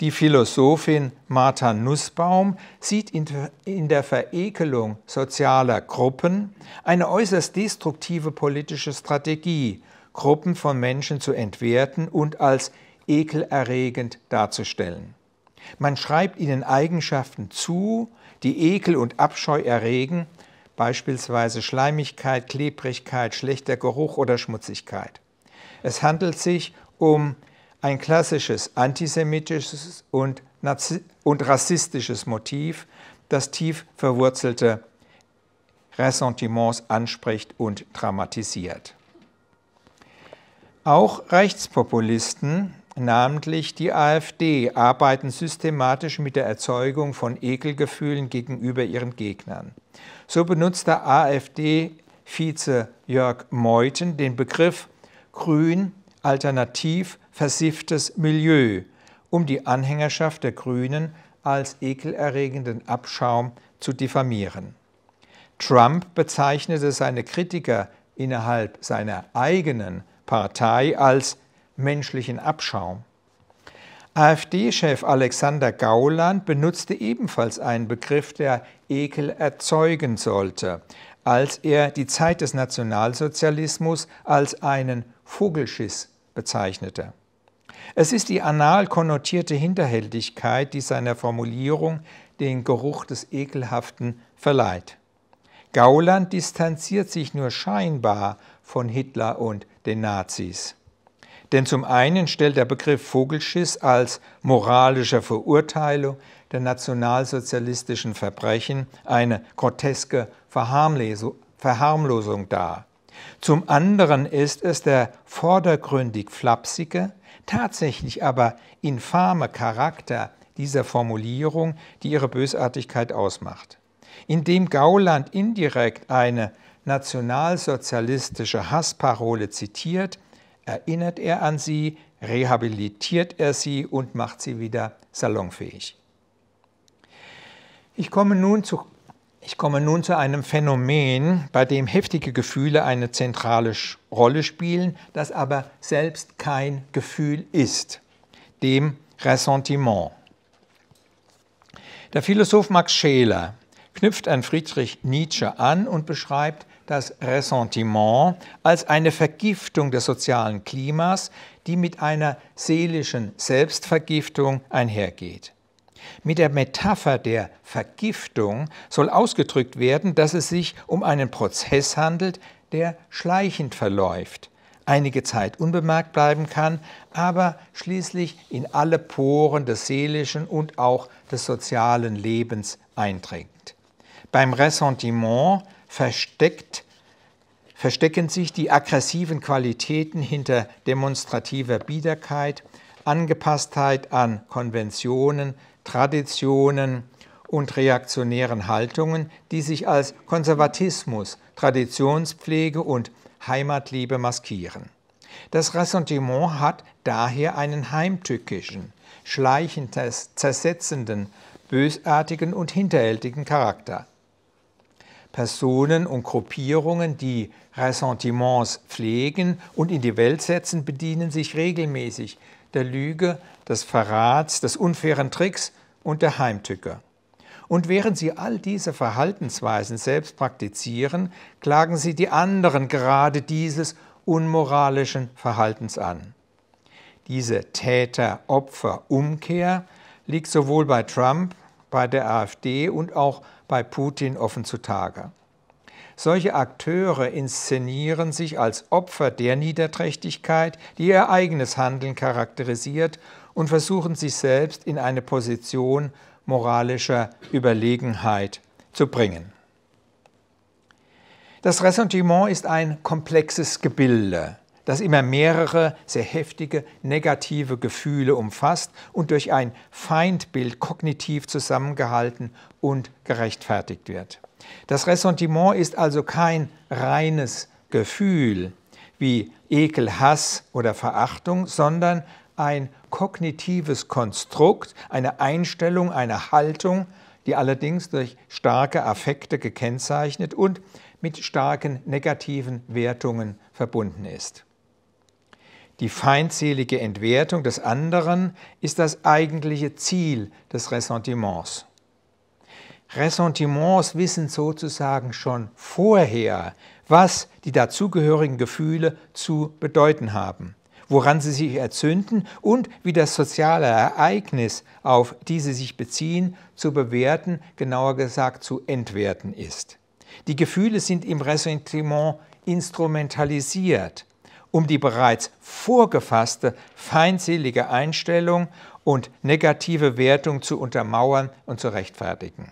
Die Philosophin Martha Nussbaum sieht in der Verekelung sozialer Gruppen eine äußerst destruktive politische Strategie, Gruppen von Menschen zu entwerten und als ekelerregend darzustellen. Man schreibt ihnen Eigenschaften zu, die Ekel und Abscheu erregen, beispielsweise Schleimigkeit, Klebrigkeit, schlechter Geruch oder Schmutzigkeit. Es handelt sich um ein klassisches antisemitisches und, Nazi und rassistisches Motiv, das tief verwurzelte Ressentiments anspricht und dramatisiert. Auch Rechtspopulisten, namentlich die AfD, arbeiten systematisch mit der Erzeugung von Ekelgefühlen gegenüber ihren Gegnern. So benutzt der AfD-Vize Jörg Meuthen den Begriff Grün alternativ versifftes Milieu, um die Anhängerschaft der Grünen als ekelerregenden Abschaum zu diffamieren. Trump bezeichnete seine Kritiker innerhalb seiner eigenen Partei als menschlichen Abschaum. AfD-Chef Alexander Gauland benutzte ebenfalls einen Begriff, der Ekel erzeugen sollte, als er die Zeit des Nationalsozialismus als einen Vogelschiss bezeichnete. Es ist die anal konnotierte Hinterhältigkeit, die seiner Formulierung den Geruch des Ekelhaften verleiht. Gauland distanziert sich nur scheinbar von Hitler und den Nazis. Denn zum einen stellt der Begriff Vogelschiss als moralische Verurteilung der nationalsozialistischen Verbrechen eine groteske Verharmlosung dar. Zum anderen ist es der vordergründig flapsige, tatsächlich aber infame Charakter dieser Formulierung, die ihre Bösartigkeit ausmacht. Indem Gauland indirekt eine nationalsozialistische Hassparole zitiert, erinnert er an sie, rehabilitiert er sie und macht sie wieder salonfähig. Ich komme nun zu, ich komme nun zu einem Phänomen, bei dem heftige Gefühle eine zentrale Rolle spielen, das aber selbst kein Gefühl ist, dem Ressentiment. Der Philosoph Max Scheler knüpft an Friedrich Nietzsche an und beschreibt das Ressentiment als eine Vergiftung des sozialen Klimas, die mit einer seelischen Selbstvergiftung einhergeht. Mit der Metapher der Vergiftung soll ausgedrückt werden, dass es sich um einen Prozess handelt, der schleichend verläuft, einige Zeit unbemerkt bleiben kann, aber schließlich in alle Poren des seelischen und auch des sozialen Lebens eindringt. Beim Ressentiment versteckt, verstecken sich die aggressiven Qualitäten hinter demonstrativer Biederkeit, Angepasstheit an Konventionen, Traditionen und reaktionären Haltungen, die sich als Konservatismus, Traditionspflege und Heimatliebe maskieren. Das Ressentiment hat daher einen heimtückischen, schleichend zersetzenden, bösartigen und hinterhältigen Charakter. Personen und Gruppierungen, die Ressentiments pflegen und in die Welt setzen, bedienen sich regelmäßig der Lüge, des Verrats, des unfairen Tricks und der Heimtücke. Und während sie all diese Verhaltensweisen selbst praktizieren, klagen sie die anderen gerade dieses unmoralischen Verhaltens an. Diese Täter-Opfer-Umkehr liegt sowohl bei Trump, bei der AfD und auch bei bei Putin offen zutage. Solche Akteure inszenieren sich als Opfer der Niederträchtigkeit, die ihr eigenes Handeln charakterisiert, und versuchen sich selbst in eine Position moralischer Überlegenheit zu bringen. Das Ressentiment ist ein komplexes Gebilde, das immer mehrere sehr heftige negative Gefühle umfasst und durch ein Feindbild kognitiv zusammengehalten und gerechtfertigt wird. Das Ressentiment ist also kein reines Gefühl wie Ekel, Hass oder Verachtung, sondern ein kognitives Konstrukt, eine Einstellung, eine Haltung, die allerdings durch starke Affekte gekennzeichnet und mit starken negativen Wertungen verbunden ist. Die feindselige Entwertung des anderen ist das eigentliche Ziel des Ressentiments. Ressentiments wissen sozusagen schon vorher, was die dazugehörigen Gefühle zu bedeuten haben, woran sie sich erzünden und wie das soziale Ereignis, auf die sie sich beziehen, zu bewerten, genauer gesagt zu entwerten ist. Die Gefühle sind im Ressentiment instrumentalisiert, um die bereits vorgefasste feindselige Einstellung und negative Wertung zu untermauern und zu rechtfertigen.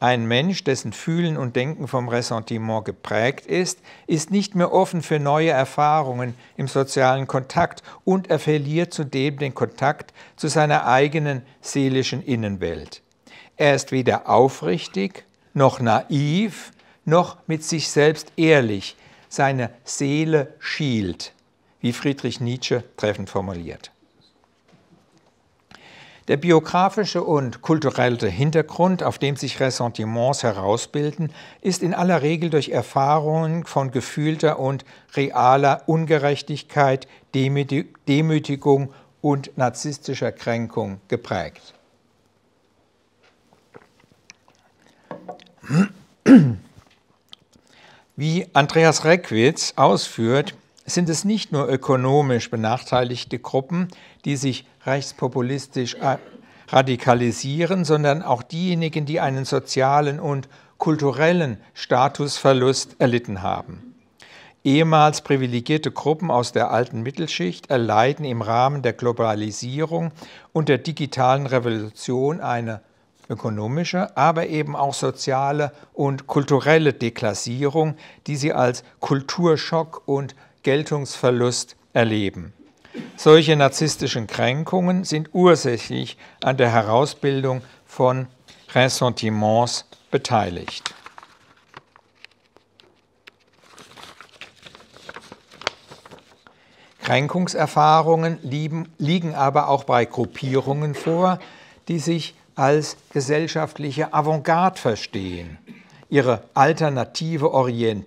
Ein Mensch, dessen Fühlen und Denken vom Ressentiment geprägt ist, ist nicht mehr offen für neue Erfahrungen im sozialen Kontakt und er verliert zudem den Kontakt zu seiner eigenen seelischen Innenwelt. Er ist weder aufrichtig, noch naiv, noch mit sich selbst ehrlich seine Seele schielt, wie Friedrich Nietzsche treffend formuliert. Der biografische und kulturelle Hintergrund, auf dem sich Ressentiments herausbilden, ist in aller Regel durch Erfahrungen von gefühlter und realer Ungerechtigkeit, Demütigung und narzisstischer Kränkung geprägt. Wie Andreas Reckwitz ausführt, sind es nicht nur ökonomisch benachteiligte Gruppen, die sich rechtspopulistisch radikalisieren, sondern auch diejenigen, die einen sozialen und kulturellen Statusverlust erlitten haben. Ehemals privilegierte Gruppen aus der alten Mittelschicht erleiden im Rahmen der Globalisierung und der digitalen Revolution eine ökonomische, aber eben auch soziale und kulturelle Deklassierung, die sie als Kulturschock und Geltungsverlust erleben. Solche narzisstischen Kränkungen sind ursächlich an der Herausbildung von Ressentiments beteiligt. Kränkungserfahrungen liegen aber auch bei Gruppierungen vor, die sich als gesellschaftliche Avantgarde verstehen. Ihre alternative Orient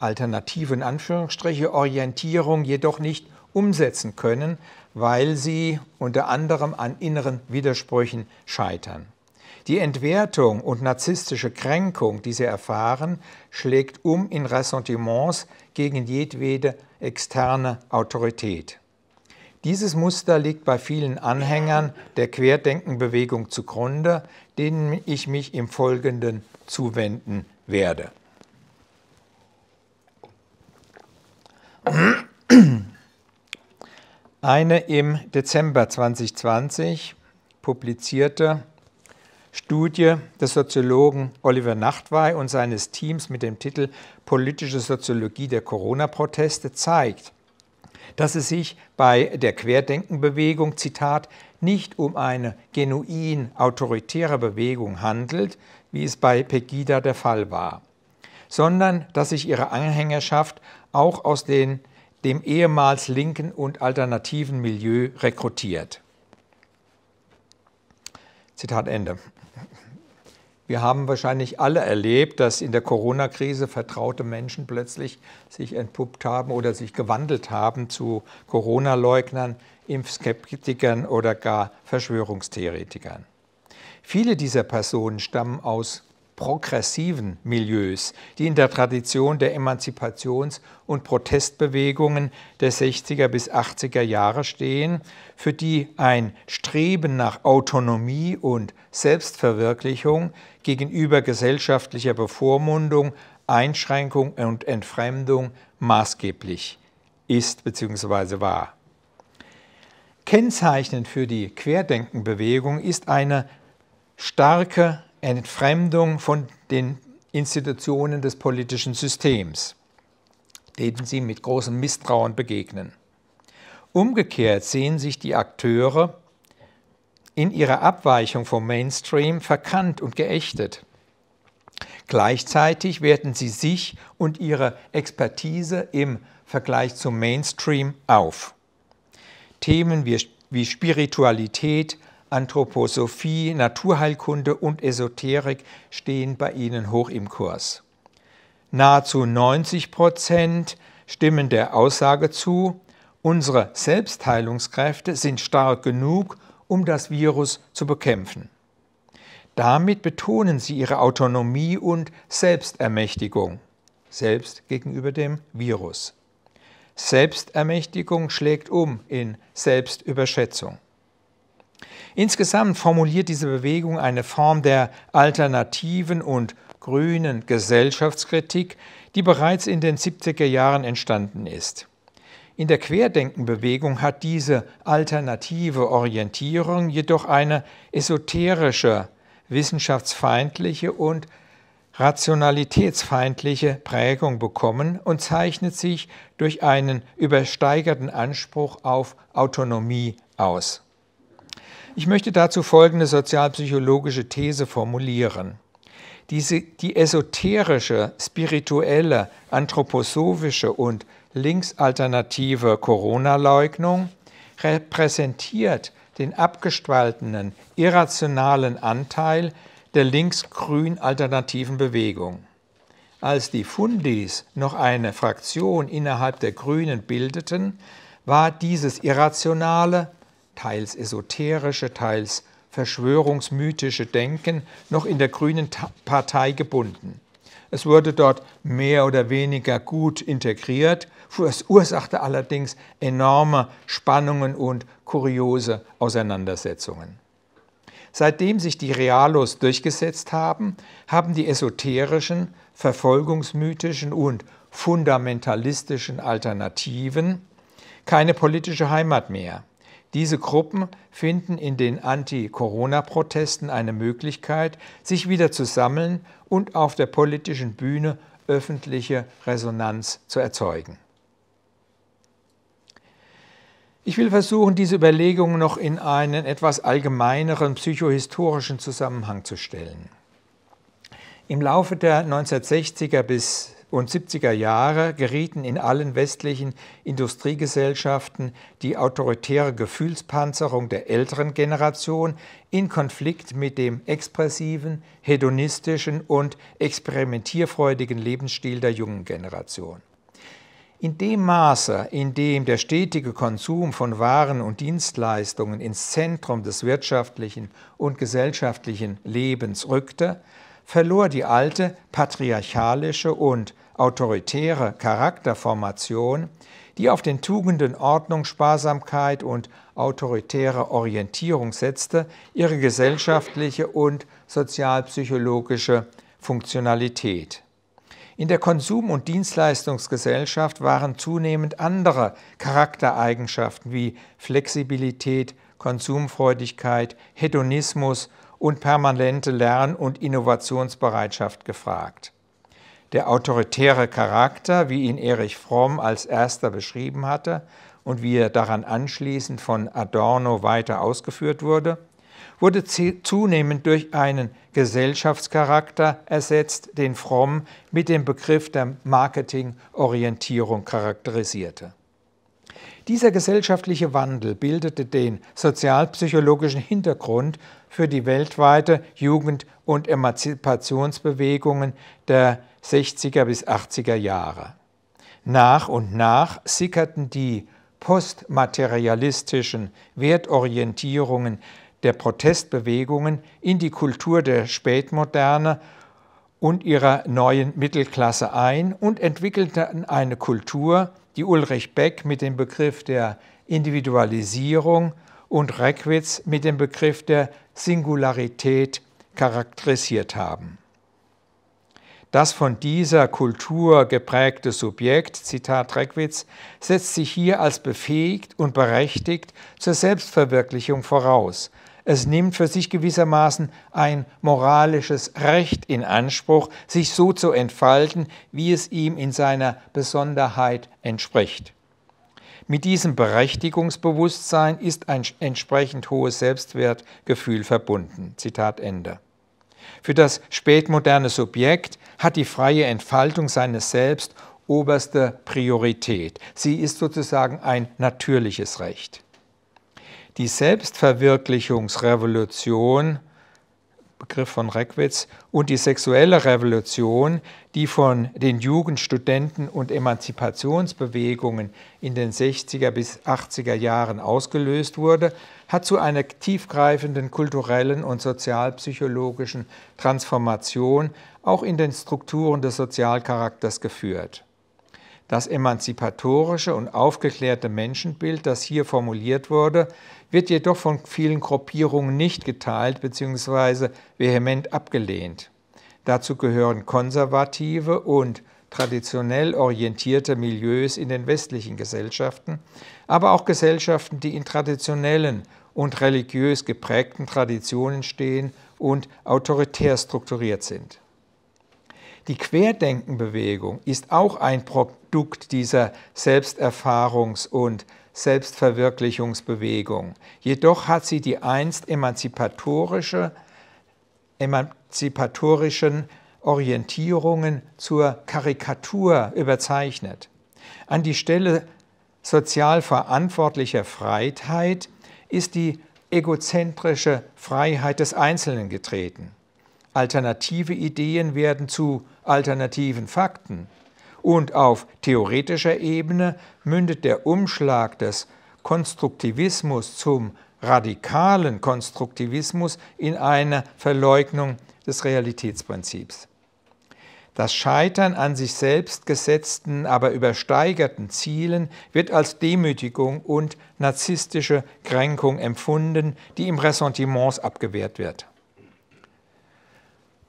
alternative in Anführungsstriche Orientierung jedoch nicht umsetzen können, weil sie unter anderem an inneren Widersprüchen scheitern. Die Entwertung und narzisstische Kränkung, die sie erfahren, schlägt um in Ressentiments gegen jedwede externe Autorität. Dieses Muster liegt bei vielen Anhängern der Querdenkenbewegung zugrunde, denen ich mich im Folgenden zuwenden werde. Eine im Dezember 2020 publizierte Studie des Soziologen Oliver Nachtwey und seines Teams mit dem Titel Politische Soziologie der Corona-Proteste zeigt, dass es sich bei der Querdenkenbewegung, Zitat, nicht um eine genuin autoritäre Bewegung handelt, wie es bei Pegida der Fall war, sondern dass sich ihre Anhängerschaft auch aus den, dem ehemals linken und alternativen Milieu rekrutiert. Zitat Ende. Wir haben wahrscheinlich alle erlebt, dass in der Corona-Krise vertraute Menschen plötzlich sich entpuppt haben oder sich gewandelt haben zu Corona-Leugnern, Impfskeptikern oder gar Verschwörungstheoretikern. Viele dieser Personen stammen aus progressiven Milieus, die in der Tradition der Emanzipations- und Protestbewegungen der 60er bis 80er Jahre stehen, für die ein Streben nach Autonomie und Selbstverwirklichung gegenüber gesellschaftlicher Bevormundung, Einschränkung und Entfremdung maßgeblich ist bzw. war. Kennzeichnend für die Querdenkenbewegung ist eine starke Entfremdung von den Institutionen des politischen Systems, denen sie mit großem Misstrauen begegnen. Umgekehrt sehen sich die Akteure in ihrer Abweichung vom Mainstream verkannt und geächtet. Gleichzeitig werten sie sich und ihre Expertise im Vergleich zum Mainstream auf. Themen wie Spiritualität, Anthroposophie, Naturheilkunde und Esoterik stehen bei ihnen hoch im Kurs. Nahezu 90 Prozent stimmen der Aussage zu, unsere Selbstheilungskräfte sind stark genug, um das Virus zu bekämpfen. Damit betonen sie ihre Autonomie und Selbstermächtigung, selbst gegenüber dem Virus. Selbstermächtigung schlägt um in Selbstüberschätzung. Insgesamt formuliert diese Bewegung eine Form der alternativen und grünen Gesellschaftskritik, die bereits in den 70er Jahren entstanden ist. In der Querdenkenbewegung hat diese alternative Orientierung jedoch eine esoterische, wissenschaftsfeindliche und rationalitätsfeindliche Prägung bekommen und zeichnet sich durch einen übersteigerten Anspruch auf Autonomie aus. Ich möchte dazu folgende sozialpsychologische These formulieren. Diese, die esoterische, spirituelle, anthroposophische und linksalternative Corona-Leugnung repräsentiert den abgespaltenen, irrationalen Anteil der links-grün alternativen Bewegung. Als die Fundis noch eine Fraktion innerhalb der Grünen bildeten, war dieses irrationale, teils esoterische, teils verschwörungsmythische Denken noch in der Grünen Partei gebunden. Es wurde dort mehr oder weniger gut integriert, es ursachte allerdings enorme Spannungen und kuriose Auseinandersetzungen. Seitdem sich die Realos durchgesetzt haben, haben die esoterischen, verfolgungsmythischen und fundamentalistischen Alternativen keine politische Heimat mehr. Diese Gruppen finden in den Anti-Corona-Protesten eine Möglichkeit, sich wieder zu sammeln und auf der politischen Bühne öffentliche Resonanz zu erzeugen. Ich will versuchen, diese Überlegungen noch in einen etwas allgemeineren psychohistorischen Zusammenhang zu stellen. Im Laufe der 1960er bis und 70er Jahre gerieten in allen westlichen Industriegesellschaften die autoritäre Gefühlspanzerung der älteren Generation in Konflikt mit dem expressiven, hedonistischen und experimentierfreudigen Lebensstil der jungen Generation. In dem Maße, in dem der stetige Konsum von Waren und Dienstleistungen ins Zentrum des wirtschaftlichen und gesellschaftlichen Lebens rückte, verlor die alte patriarchalische und autoritäre Charakterformation, die auf den Tugenden Ordnung, Sparsamkeit und autoritäre Orientierung setzte, ihre gesellschaftliche und sozialpsychologische Funktionalität. In der Konsum- und Dienstleistungsgesellschaft waren zunehmend andere Charaktereigenschaften wie Flexibilität, Konsumfreudigkeit, Hedonismus, und permanente Lern- und Innovationsbereitschaft gefragt. Der autoritäre Charakter, wie ihn Erich Fromm als erster beschrieben hatte und wie er daran anschließend von Adorno weiter ausgeführt wurde, wurde zunehmend durch einen Gesellschaftscharakter ersetzt, den Fromm mit dem Begriff der Marketingorientierung charakterisierte. Dieser gesellschaftliche Wandel bildete den sozialpsychologischen Hintergrund für die weltweite Jugend- und Emanzipationsbewegungen der 60er bis 80er Jahre. Nach und nach sickerten die postmaterialistischen Wertorientierungen der Protestbewegungen in die Kultur der Spätmoderne und ihrer neuen Mittelklasse ein und entwickelten eine Kultur, die Ulrich Beck mit dem Begriff der Individualisierung und Reckwitz mit dem Begriff der Singularität charakterisiert haben. Das von dieser Kultur geprägte Subjekt, Zitat Reckwitz, setzt sich hier als befähigt und berechtigt zur Selbstverwirklichung voraus. Es nimmt für sich gewissermaßen ein moralisches Recht in Anspruch, sich so zu entfalten, wie es ihm in seiner Besonderheit entspricht. Mit diesem Berechtigungsbewusstsein ist ein entsprechend hohes Selbstwertgefühl verbunden. Zitat Ende. Für das spätmoderne Subjekt hat die freie Entfaltung seines Selbst oberste Priorität. Sie ist sozusagen ein natürliches Recht. Die Selbstverwirklichungsrevolution Begriff von Reckwitz, und die sexuelle Revolution, die von den Jugendstudenten und Emanzipationsbewegungen in den 60er bis 80er Jahren ausgelöst wurde, hat zu einer tiefgreifenden kulturellen und sozialpsychologischen Transformation auch in den Strukturen des Sozialcharakters geführt. Das emanzipatorische und aufgeklärte Menschenbild, das hier formuliert wurde, wird jedoch von vielen Gruppierungen nicht geteilt bzw. vehement abgelehnt. Dazu gehören konservative und traditionell orientierte Milieus in den westlichen Gesellschaften, aber auch Gesellschaften, die in traditionellen und religiös geprägten Traditionen stehen und autoritär strukturiert sind. Die Querdenkenbewegung ist auch ein Produkt dieser Selbsterfahrungs- und Selbstverwirklichungsbewegung. Jedoch hat sie die einst emanzipatorische, emanzipatorischen Orientierungen zur Karikatur überzeichnet. An die Stelle sozial verantwortlicher Freiheit ist die egozentrische Freiheit des Einzelnen getreten. Alternative Ideen werden zu alternativen Fakten. Und auf theoretischer Ebene mündet der Umschlag des Konstruktivismus zum radikalen Konstruktivismus in eine Verleugnung des Realitätsprinzips. Das Scheitern an sich selbst gesetzten, aber übersteigerten Zielen wird als Demütigung und narzisstische Kränkung empfunden, die im Ressentiments abgewehrt wird.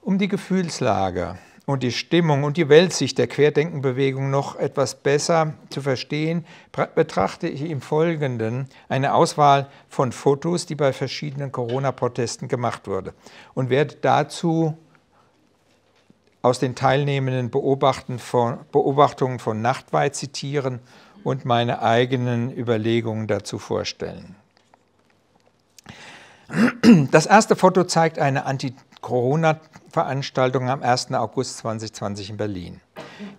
Um die Gefühlslage und die Stimmung und die Weltsicht der Querdenkenbewegung noch etwas besser zu verstehen, betrachte ich im Folgenden eine Auswahl von Fotos, die bei verschiedenen Corona-Protesten gemacht wurde und werde dazu aus den teilnehmenden von, Beobachtungen von Nachtweit zitieren und meine eigenen Überlegungen dazu vorstellen. Das erste Foto zeigt eine anti Corona-Veranstaltung am 1. August 2020 in Berlin.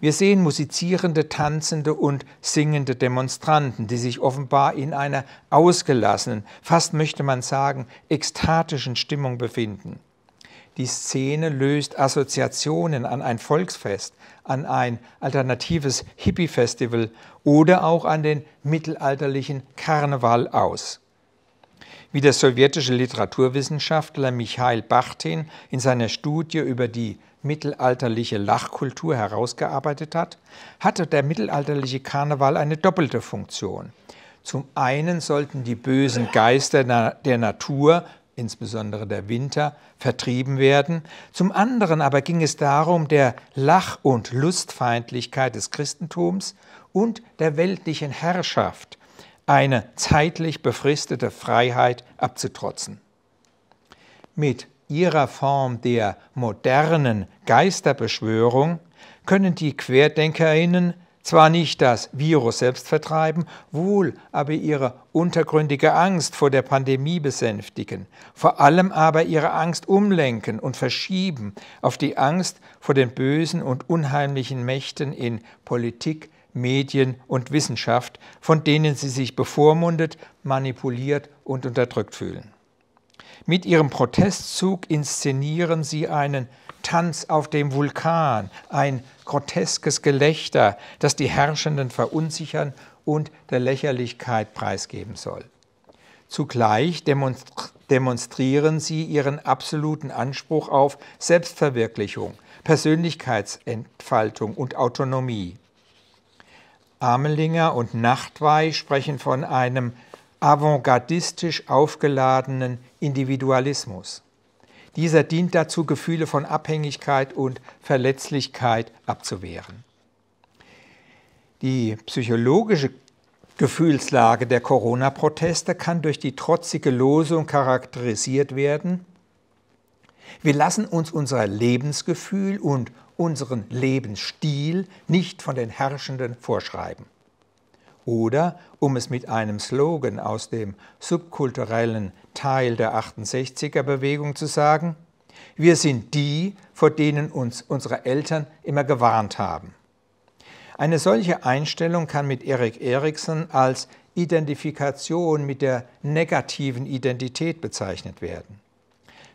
Wir sehen musizierende, tanzende und singende Demonstranten, die sich offenbar in einer ausgelassenen, fast möchte man sagen, ekstatischen Stimmung befinden. Die Szene löst Assoziationen an ein Volksfest, an ein alternatives Hippie-Festival oder auch an den mittelalterlichen Karneval aus wie der sowjetische Literaturwissenschaftler Michail Bachtin in seiner Studie über die mittelalterliche Lachkultur herausgearbeitet hat, hatte der mittelalterliche Karneval eine doppelte Funktion. Zum einen sollten die bösen Geister der Natur, insbesondere der Winter, vertrieben werden, zum anderen aber ging es darum, der Lach- und Lustfeindlichkeit des Christentums und der weltlichen Herrschaft eine zeitlich befristete Freiheit abzutrotzen. Mit ihrer Form der modernen Geisterbeschwörung können die Querdenkerinnen zwar nicht das Virus selbst vertreiben, wohl aber ihre untergründige Angst vor der Pandemie besänftigen, vor allem aber ihre Angst umlenken und verschieben auf die Angst vor den bösen und unheimlichen Mächten in Politik, Medien und Wissenschaft, von denen sie sich bevormundet, manipuliert und unterdrückt fühlen. Mit ihrem Protestzug inszenieren sie einen Tanz auf dem Vulkan, ein groteskes Gelächter, das die Herrschenden verunsichern und der Lächerlichkeit preisgeben soll. Zugleich demonstrieren sie ihren absoluten Anspruch auf Selbstverwirklichung, Persönlichkeitsentfaltung und Autonomie. Amelinger und Nachtwey sprechen von einem avantgardistisch aufgeladenen Individualismus. Dieser dient dazu, Gefühle von Abhängigkeit und Verletzlichkeit abzuwehren. Die psychologische Gefühlslage der Corona-Proteste kann durch die trotzige Losung charakterisiert werden. Wir lassen uns unser Lebensgefühl und unseren Lebensstil nicht von den Herrschenden vorschreiben. Oder, um es mit einem Slogan aus dem subkulturellen Teil der 68er Bewegung zu sagen, wir sind die, vor denen uns unsere Eltern immer gewarnt haben. Eine solche Einstellung kann mit Erik Eriksson als Identifikation mit der negativen Identität bezeichnet werden.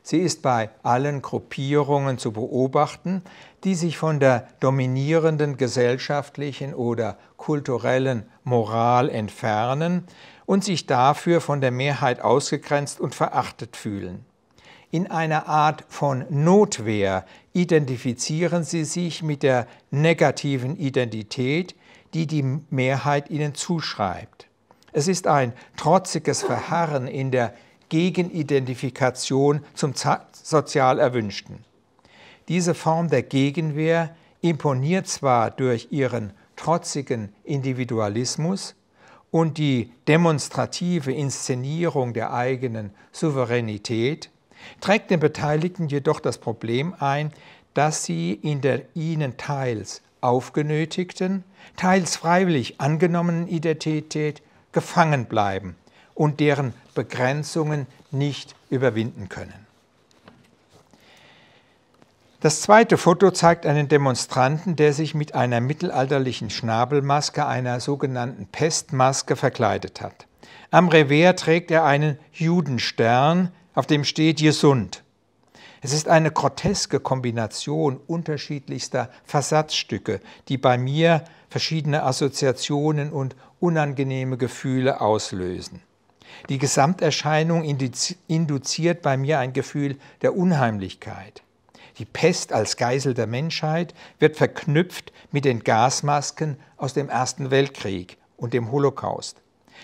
Sie ist bei allen Gruppierungen zu beobachten, die sich von der dominierenden gesellschaftlichen oder kulturellen Moral entfernen und sich dafür von der Mehrheit ausgegrenzt und verachtet fühlen. In einer Art von Notwehr identifizieren sie sich mit der negativen Identität, die die Mehrheit ihnen zuschreibt. Es ist ein trotziges Verharren in der Gegenidentifikation zum sozial Erwünschten. Diese Form der Gegenwehr imponiert zwar durch ihren trotzigen Individualismus und die demonstrative Inszenierung der eigenen Souveränität, trägt den Beteiligten jedoch das Problem ein, dass sie in der ihnen teils aufgenötigten, teils freiwillig angenommenen Identität gefangen bleiben und deren Begrenzungen nicht überwinden können. Das zweite Foto zeigt einen Demonstranten, der sich mit einer mittelalterlichen Schnabelmaske, einer sogenannten Pestmaske, verkleidet hat. Am Revers trägt er einen Judenstern, auf dem steht Gesund. Es ist eine groteske Kombination unterschiedlichster Versatzstücke, die bei mir verschiedene Assoziationen und unangenehme Gefühle auslösen. Die Gesamterscheinung induziert bei mir ein Gefühl der Unheimlichkeit. Die Pest als Geisel der Menschheit wird verknüpft mit den Gasmasken aus dem Ersten Weltkrieg und dem Holocaust.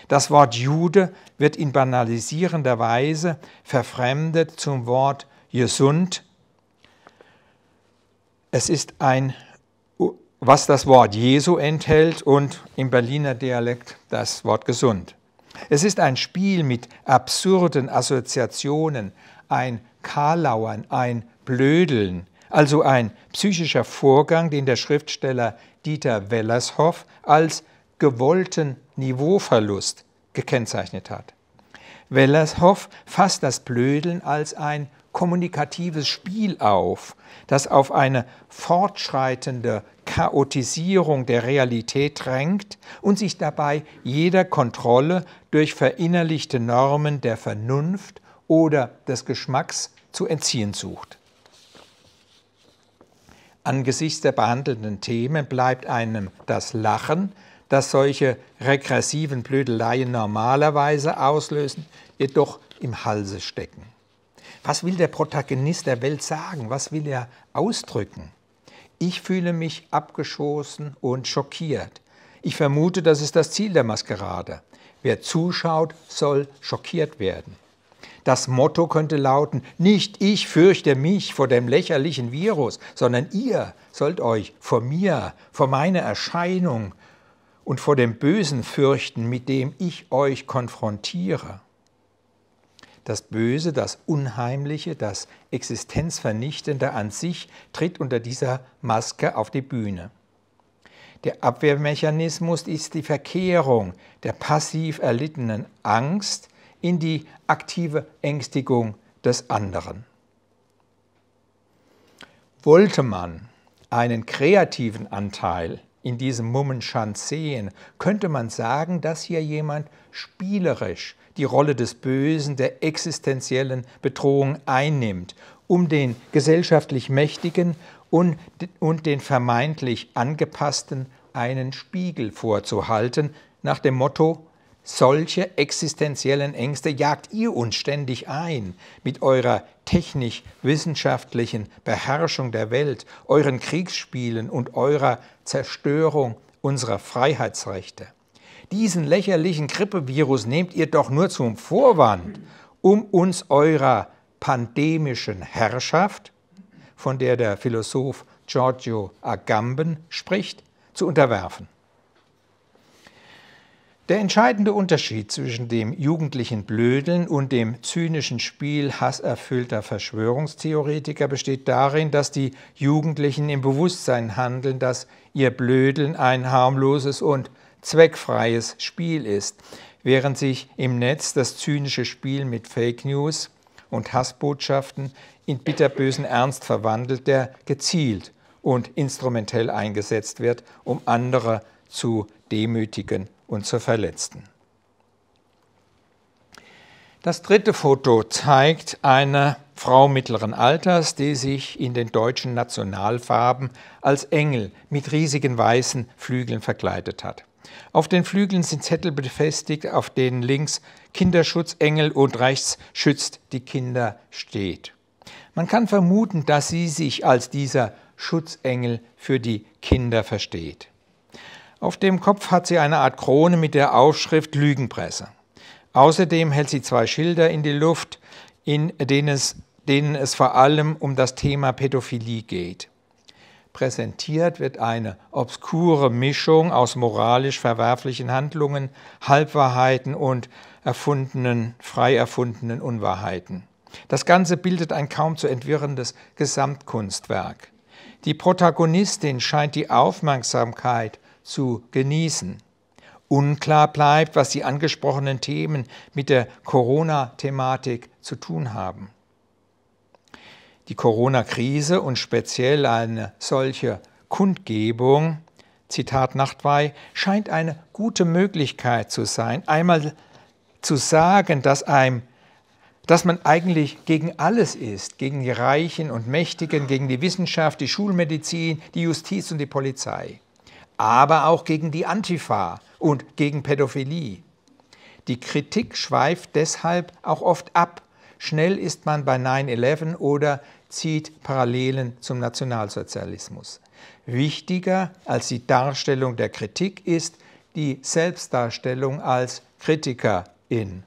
Das Wort Jude wird in banalisierender Weise verfremdet zum Wort gesund. Es ist ein, was das Wort Jesu enthält und im Berliner Dialekt das Wort gesund. Es ist ein Spiel mit absurden Assoziationen, ein Kalauern, ein Blödeln, also ein psychischer Vorgang, den der Schriftsteller Dieter Wellershoff als gewollten Niveauverlust gekennzeichnet hat. Wellershoff fasst das Blödeln als ein kommunikatives Spiel auf, das auf eine fortschreitende Chaotisierung der Realität drängt und sich dabei jeder Kontrolle durch verinnerlichte Normen der Vernunft oder des Geschmacks zu entziehen sucht. Angesichts der behandelten Themen bleibt einem das Lachen, das solche regressiven Blödeleien normalerweise auslösen, jedoch im Halse stecken. Was will der Protagonist der Welt sagen? Was will er ausdrücken? Ich fühle mich abgeschossen und schockiert. Ich vermute, das ist das Ziel der Maskerade. Wer zuschaut, soll schockiert werden. Das Motto könnte lauten, nicht ich fürchte mich vor dem lächerlichen Virus, sondern ihr sollt euch vor mir, vor meiner Erscheinung und vor dem Bösen fürchten, mit dem ich euch konfrontiere. Das Böse, das Unheimliche, das Existenzvernichtende an sich tritt unter dieser Maske auf die Bühne. Der Abwehrmechanismus ist die Verkehrung der passiv erlittenen Angst in die aktive Ängstigung des anderen. Wollte man einen kreativen Anteil in diesem Mummenschand sehen, könnte man sagen, dass hier jemand spielerisch die Rolle des Bösen, der existenziellen Bedrohung einnimmt, um den gesellschaftlich Mächtigen und, den vermeintlich Angepassten einen Spiegel vorzuhalten, nach dem Motto, solche existenziellen Ängste jagt ihr uns ständig ein mit eurer technisch-wissenschaftlichen Beherrschung der Welt, euren Kriegsspielen und eurer Zerstörung unserer Freiheitsrechte diesen lächerlichen Grippevirus nehmt ihr doch nur zum Vorwand, um uns eurer pandemischen Herrschaft, von der der Philosoph Giorgio Agamben spricht, zu unterwerfen. Der entscheidende Unterschied zwischen dem jugendlichen Blödeln und dem zynischen Spiel hasserfüllter Verschwörungstheoretiker besteht darin, dass die Jugendlichen im Bewusstsein handeln, dass ihr Blödeln ein harmloses und zweckfreies Spiel ist, während sich im Netz das zynische Spiel mit Fake News und Hassbotschaften in bitterbösen Ernst verwandelt, der gezielt und instrumentell eingesetzt wird, um andere zu demütigen und zu verletzen. Das dritte Foto zeigt eine Frau mittleren Alters, die sich in den deutschen Nationalfarben als Engel mit riesigen weißen Flügeln verkleidet hat. Auf den Flügeln sind Zettel befestigt, auf denen links Kinderschutz Engel und rechts schützt die Kinder steht. Man kann vermuten, dass sie sich als dieser Schutzengel für die Kinder versteht. Auf dem Kopf hat sie eine Art Krone mit der Aufschrift Lügenpresse. Außerdem hält sie zwei Schilder in die Luft, in denen es, denen es vor allem um das Thema Pädophilie geht präsentiert wird eine obskure Mischung aus moralisch verwerflichen Handlungen, Halbwahrheiten und erfundenen, frei erfundenen Unwahrheiten. Das Ganze bildet ein kaum zu entwirrendes Gesamtkunstwerk. Die Protagonistin scheint die Aufmerksamkeit zu genießen. Unklar bleibt, was die angesprochenen Themen mit der Corona-Thematik zu tun haben. Die Corona-Krise und speziell eine solche Kundgebung, Zitat Nachtwey, scheint eine gute Möglichkeit zu sein, einmal zu sagen, dass, einem, dass man eigentlich gegen alles ist, gegen die Reichen und Mächtigen, gegen die Wissenschaft, die Schulmedizin, die Justiz und die Polizei, aber auch gegen die Antifa und gegen Pädophilie. Die Kritik schweift deshalb auch oft ab Schnell ist man bei 9-11 oder zieht Parallelen zum Nationalsozialismus. Wichtiger als die Darstellung der Kritik ist die Selbstdarstellung als Kritikerin.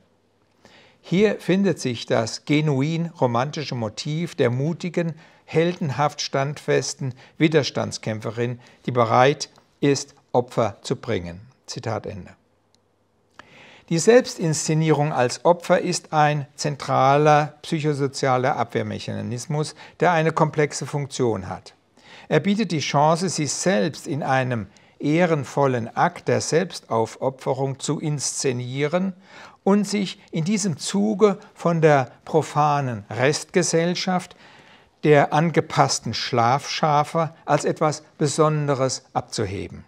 Hier findet sich das genuin romantische Motiv der mutigen, heldenhaft standfesten Widerstandskämpferin, die bereit ist, Opfer zu bringen. Zitat Ende. Die Selbstinszenierung als Opfer ist ein zentraler psychosozialer Abwehrmechanismus, der eine komplexe Funktion hat. Er bietet die Chance, sich selbst in einem ehrenvollen Akt der Selbstaufopferung zu inszenieren und sich in diesem Zuge von der profanen Restgesellschaft, der angepassten Schlafschafe als etwas Besonderes abzuheben.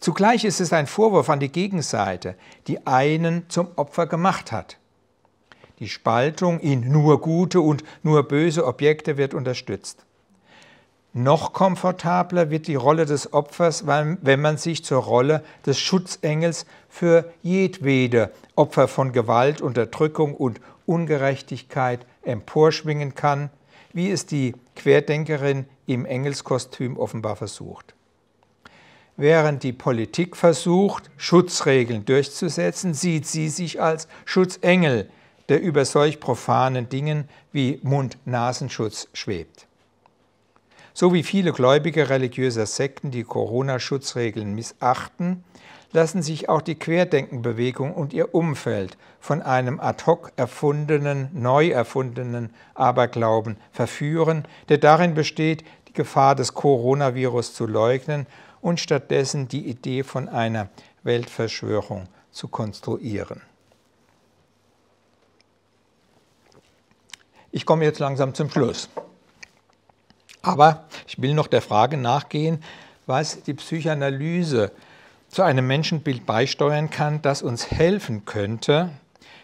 Zugleich ist es ein Vorwurf an die Gegenseite, die einen zum Opfer gemacht hat. Die Spaltung in nur gute und nur böse Objekte wird unterstützt. Noch komfortabler wird die Rolle des Opfers, wenn man sich zur Rolle des Schutzengels für jedwede Opfer von Gewalt, Unterdrückung und Ungerechtigkeit emporschwingen kann, wie es die Querdenkerin im Engelskostüm offenbar versucht. Während die Politik versucht, Schutzregeln durchzusetzen, sieht sie sich als Schutzengel, der über solch profanen Dingen wie Mund-Nasenschutz schwebt. So wie viele Gläubige religiöser Sekten die Corona-Schutzregeln missachten, lassen sich auch die Querdenkenbewegung und ihr Umfeld von einem ad hoc erfundenen, neu erfundenen Aberglauben verführen, der darin besteht, die Gefahr des Coronavirus zu leugnen und stattdessen die Idee von einer Weltverschwörung zu konstruieren. Ich komme jetzt langsam zum Schluss. Aber ich will noch der Frage nachgehen, was die Psychoanalyse zu einem Menschenbild beisteuern kann, das uns helfen könnte,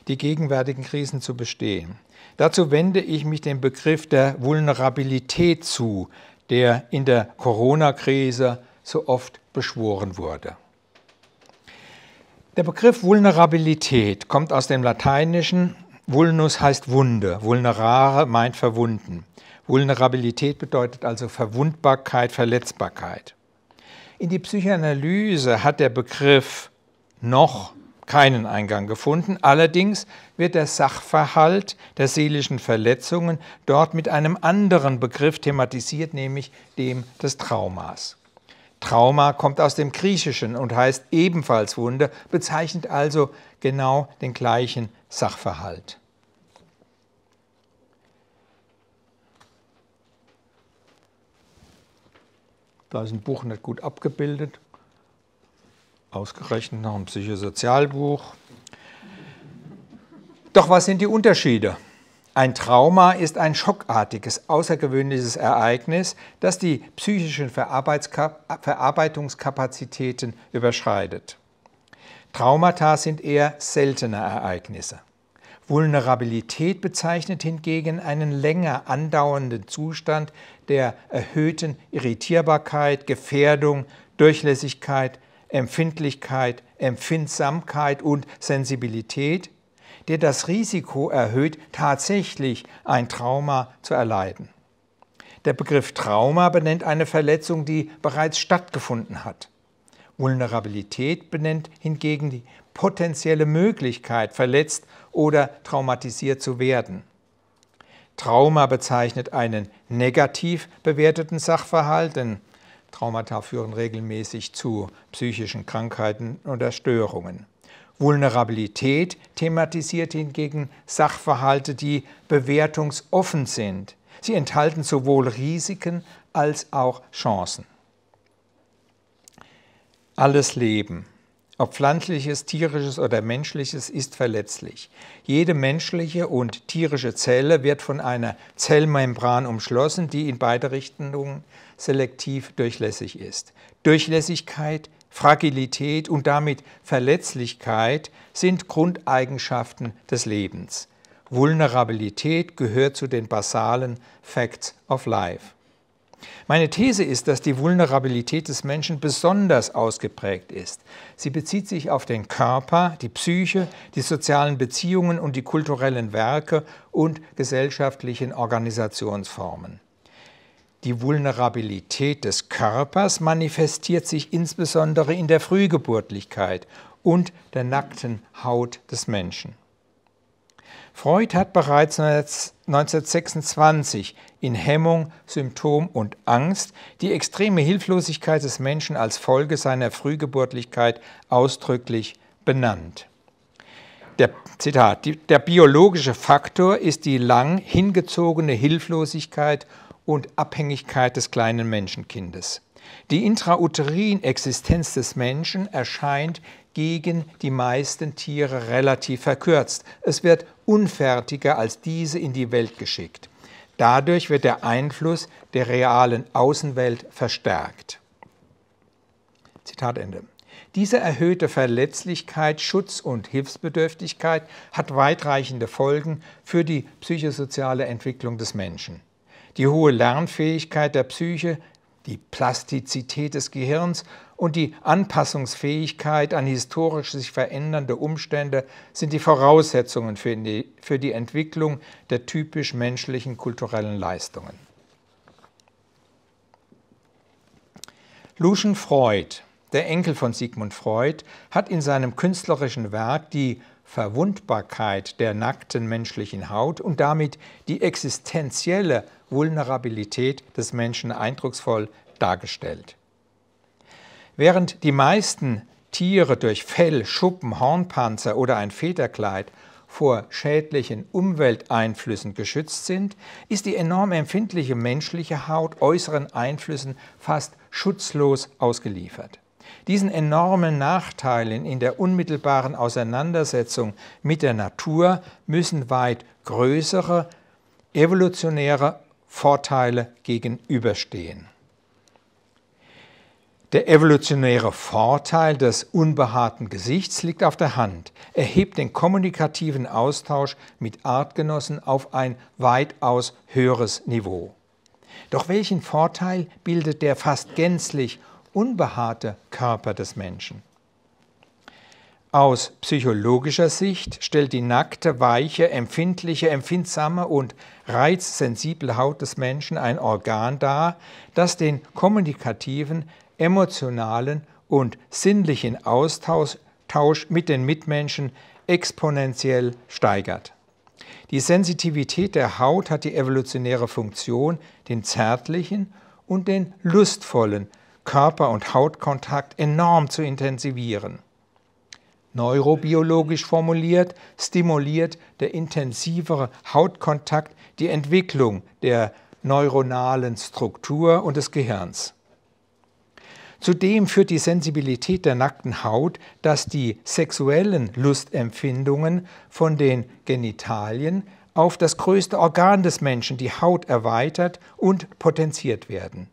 die gegenwärtigen Krisen zu bestehen. Dazu wende ich mich dem Begriff der Vulnerabilität zu, der in der Corona-Krise so oft beschworen wurde. Der Begriff Vulnerabilität kommt aus dem Lateinischen. Vulnus heißt Wunde, vulnerare meint verwunden. Vulnerabilität bedeutet also Verwundbarkeit, Verletzbarkeit. In die Psychoanalyse hat der Begriff noch keinen Eingang gefunden. Allerdings wird der Sachverhalt der seelischen Verletzungen dort mit einem anderen Begriff thematisiert, nämlich dem des Traumas. Trauma kommt aus dem Griechischen und heißt ebenfalls Wunde, bezeichnet also genau den gleichen Sachverhalt. Da ist ein Buch nicht gut abgebildet, ausgerechnet noch ein Psychosozialbuch. Doch was sind die Unterschiede? Ein Trauma ist ein schockartiges, außergewöhnliches Ereignis, das die psychischen Verarbeitungskapazitäten überschreitet. Traumata sind eher seltene Ereignisse. Vulnerabilität bezeichnet hingegen einen länger andauernden Zustand der erhöhten Irritierbarkeit, Gefährdung, Durchlässigkeit, Empfindlichkeit, Empfindsamkeit und Sensibilität, der das Risiko erhöht, tatsächlich ein Trauma zu erleiden. Der Begriff Trauma benennt eine Verletzung, die bereits stattgefunden hat. Vulnerabilität benennt hingegen die potenzielle Möglichkeit, verletzt oder traumatisiert zu werden. Trauma bezeichnet einen negativ bewerteten Sachverhalt, denn Traumata führen regelmäßig zu psychischen Krankheiten oder Störungen. Vulnerabilität thematisiert hingegen Sachverhalte, die bewertungsoffen sind. Sie enthalten sowohl Risiken als auch Chancen. Alles Leben, ob pflanzliches, tierisches oder menschliches, ist verletzlich. Jede menschliche und tierische Zelle wird von einer Zellmembran umschlossen, die in beide Richtungen selektiv durchlässig ist. Durchlässigkeit Fragilität und damit Verletzlichkeit sind Grundeigenschaften des Lebens. Vulnerabilität gehört zu den basalen Facts of Life. Meine These ist, dass die Vulnerabilität des Menschen besonders ausgeprägt ist. Sie bezieht sich auf den Körper, die Psyche, die sozialen Beziehungen und die kulturellen Werke und gesellschaftlichen Organisationsformen. Die Vulnerabilität des Körpers manifestiert sich insbesondere in der Frühgeburtlichkeit und der nackten Haut des Menschen. Freud hat bereits 1926 in Hemmung, Symptom und Angst die extreme Hilflosigkeit des Menschen als Folge seiner Frühgeburtlichkeit ausdrücklich benannt. Der, Zitat, der biologische Faktor ist die lang hingezogene Hilflosigkeit und und Abhängigkeit des kleinen Menschenkindes. Die Intrauterin-Existenz des Menschen erscheint gegen die meisten Tiere relativ verkürzt. Es wird unfertiger als diese in die Welt geschickt. Dadurch wird der Einfluss der realen Außenwelt verstärkt. Zitat Ende. Diese erhöhte Verletzlichkeit, Schutz und Hilfsbedürftigkeit hat weitreichende Folgen für die psychosoziale Entwicklung des Menschen die hohe Lernfähigkeit der Psyche, die Plastizität des Gehirns und die Anpassungsfähigkeit an historisch sich verändernde Umstände sind die Voraussetzungen für die, für die Entwicklung der typisch menschlichen kulturellen Leistungen. Lucian Freud, der Enkel von Sigmund Freud, hat in seinem künstlerischen Werk die Verwundbarkeit der nackten menschlichen Haut und damit die existenzielle Vulnerabilität des Menschen eindrucksvoll dargestellt. Während die meisten Tiere durch Fell, Schuppen, Hornpanzer oder ein Federkleid vor schädlichen Umwelteinflüssen geschützt sind, ist die enorm empfindliche menschliche Haut äußeren Einflüssen fast schutzlos ausgeliefert. Diesen enormen Nachteilen in der unmittelbaren Auseinandersetzung mit der Natur müssen weit größere evolutionäre Vorteile gegenüberstehen. Der evolutionäre Vorteil des unbehaarten Gesichts liegt auf der Hand. Er hebt den kommunikativen Austausch mit Artgenossen auf ein weitaus höheres Niveau. Doch welchen Vorteil bildet der fast gänzlich unbehaarte Körper des Menschen? Aus psychologischer Sicht stellt die nackte, weiche, empfindliche, empfindsame und reizsensible Haut des Menschen ein Organ dar, das den kommunikativen, emotionalen und sinnlichen Austausch mit den Mitmenschen exponentiell steigert. Die Sensitivität der Haut hat die evolutionäre Funktion, den zärtlichen und den lustvollen Körper- und Hautkontakt enorm zu intensivieren neurobiologisch formuliert, stimuliert der intensivere Hautkontakt die Entwicklung der neuronalen Struktur und des Gehirns. Zudem führt die Sensibilität der nackten Haut, dass die sexuellen Lustempfindungen von den Genitalien auf das größte Organ des Menschen, die Haut, erweitert und potenziert werden.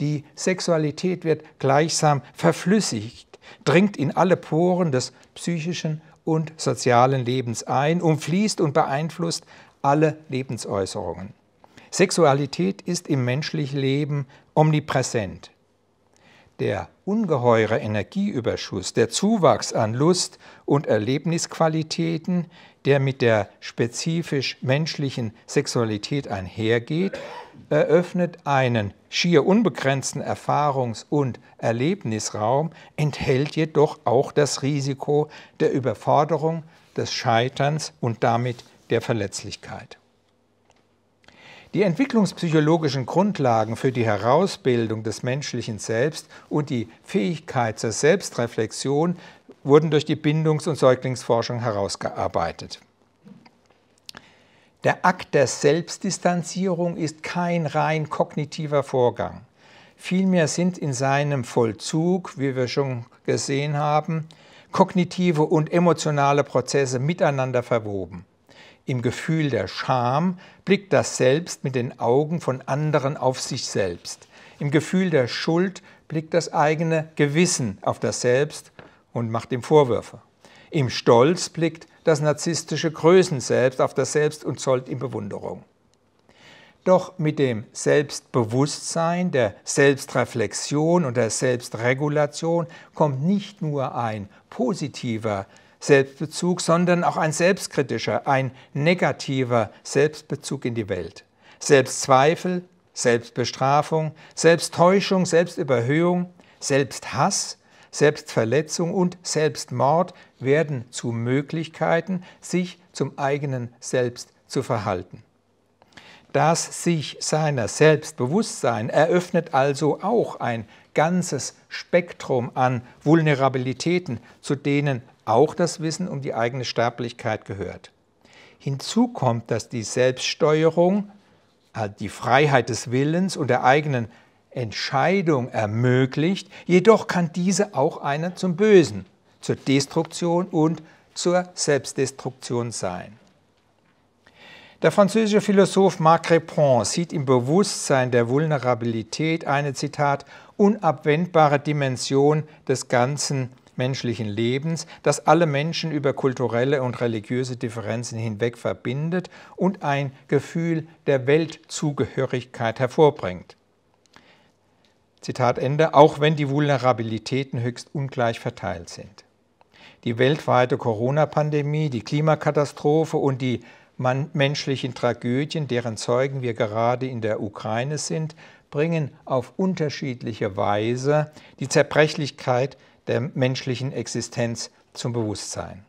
Die Sexualität wird gleichsam verflüssigt dringt in alle Poren des psychischen und sozialen Lebens ein, umfließt und beeinflusst alle Lebensäußerungen. Sexualität ist im menschlichen Leben omnipräsent. Der ungeheure Energieüberschuss, der Zuwachs an Lust und Erlebnisqualitäten, der mit der spezifisch menschlichen Sexualität einhergeht, eröffnet einen schier unbegrenzten Erfahrungs- und Erlebnisraum, enthält jedoch auch das Risiko der Überforderung, des Scheiterns und damit der Verletzlichkeit. Die entwicklungspsychologischen Grundlagen für die Herausbildung des menschlichen Selbst und die Fähigkeit zur Selbstreflexion wurden durch die Bindungs- und Säuglingsforschung herausgearbeitet. Der Akt der Selbstdistanzierung ist kein rein kognitiver Vorgang. Vielmehr sind in seinem Vollzug, wie wir schon gesehen haben, kognitive und emotionale Prozesse miteinander verwoben. Im Gefühl der Scham blickt das Selbst mit den Augen von anderen auf sich selbst. Im Gefühl der Schuld blickt das eigene Gewissen auf das Selbst und macht ihm Vorwürfe. Im Stolz blickt das narzisstische Größen selbst auf das Selbst und zollt ihm Bewunderung. Doch mit dem Selbstbewusstsein, der Selbstreflexion und der Selbstregulation kommt nicht nur ein positiver Selbstbezug, sondern auch ein selbstkritischer, ein negativer Selbstbezug in die Welt. Selbstzweifel, Selbstbestrafung, Selbsttäuschung, Selbstüberhöhung, Selbsthass, Selbstverletzung und Selbstmord werden zu Möglichkeiten, sich zum eigenen Selbst zu verhalten. Das sich seiner Selbstbewusstsein eröffnet also auch ein ganzes Spektrum an Vulnerabilitäten, zu denen auch das Wissen um die eigene Sterblichkeit gehört. Hinzu kommt, dass die Selbststeuerung, also die Freiheit des Willens und der eigenen Entscheidung ermöglicht, jedoch kann diese auch einen zum Bösen, zur Destruktion und zur Selbstdestruktion sein. Der französische Philosoph Marc Crépon sieht im Bewusstsein der Vulnerabilität eine, Zitat, unabwendbare Dimension des ganzen menschlichen Lebens, das alle Menschen über kulturelle und religiöse Differenzen hinweg verbindet und ein Gefühl der Weltzugehörigkeit hervorbringt. Zitat Ende, auch wenn die Vulnerabilitäten höchst ungleich verteilt sind. Die weltweite Corona-Pandemie, die Klimakatastrophe und die menschlichen Tragödien, deren Zeugen wir gerade in der Ukraine sind, bringen auf unterschiedliche Weise die Zerbrechlichkeit der menschlichen Existenz zum Bewusstsein.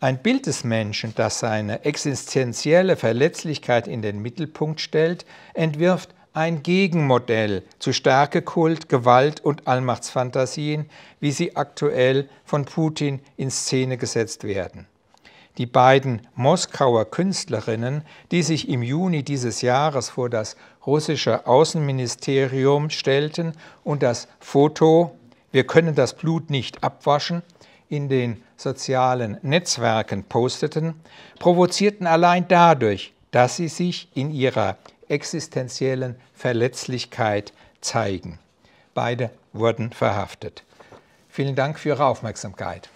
Ein Bild des Menschen, das seine existenzielle Verletzlichkeit in den Mittelpunkt stellt, entwirft ein Gegenmodell zu Stärkekult, Gewalt und Allmachtsfantasien, wie sie aktuell von Putin in Szene gesetzt werden. Die beiden Moskauer Künstlerinnen, die sich im Juni dieses Jahres vor das russische Außenministerium stellten und das Foto Wir können das Blut nicht abwaschen in den sozialen Netzwerken posteten, provozierten allein dadurch, dass sie sich in ihrer existenziellen Verletzlichkeit zeigen. Beide wurden verhaftet. Vielen Dank für Ihre Aufmerksamkeit.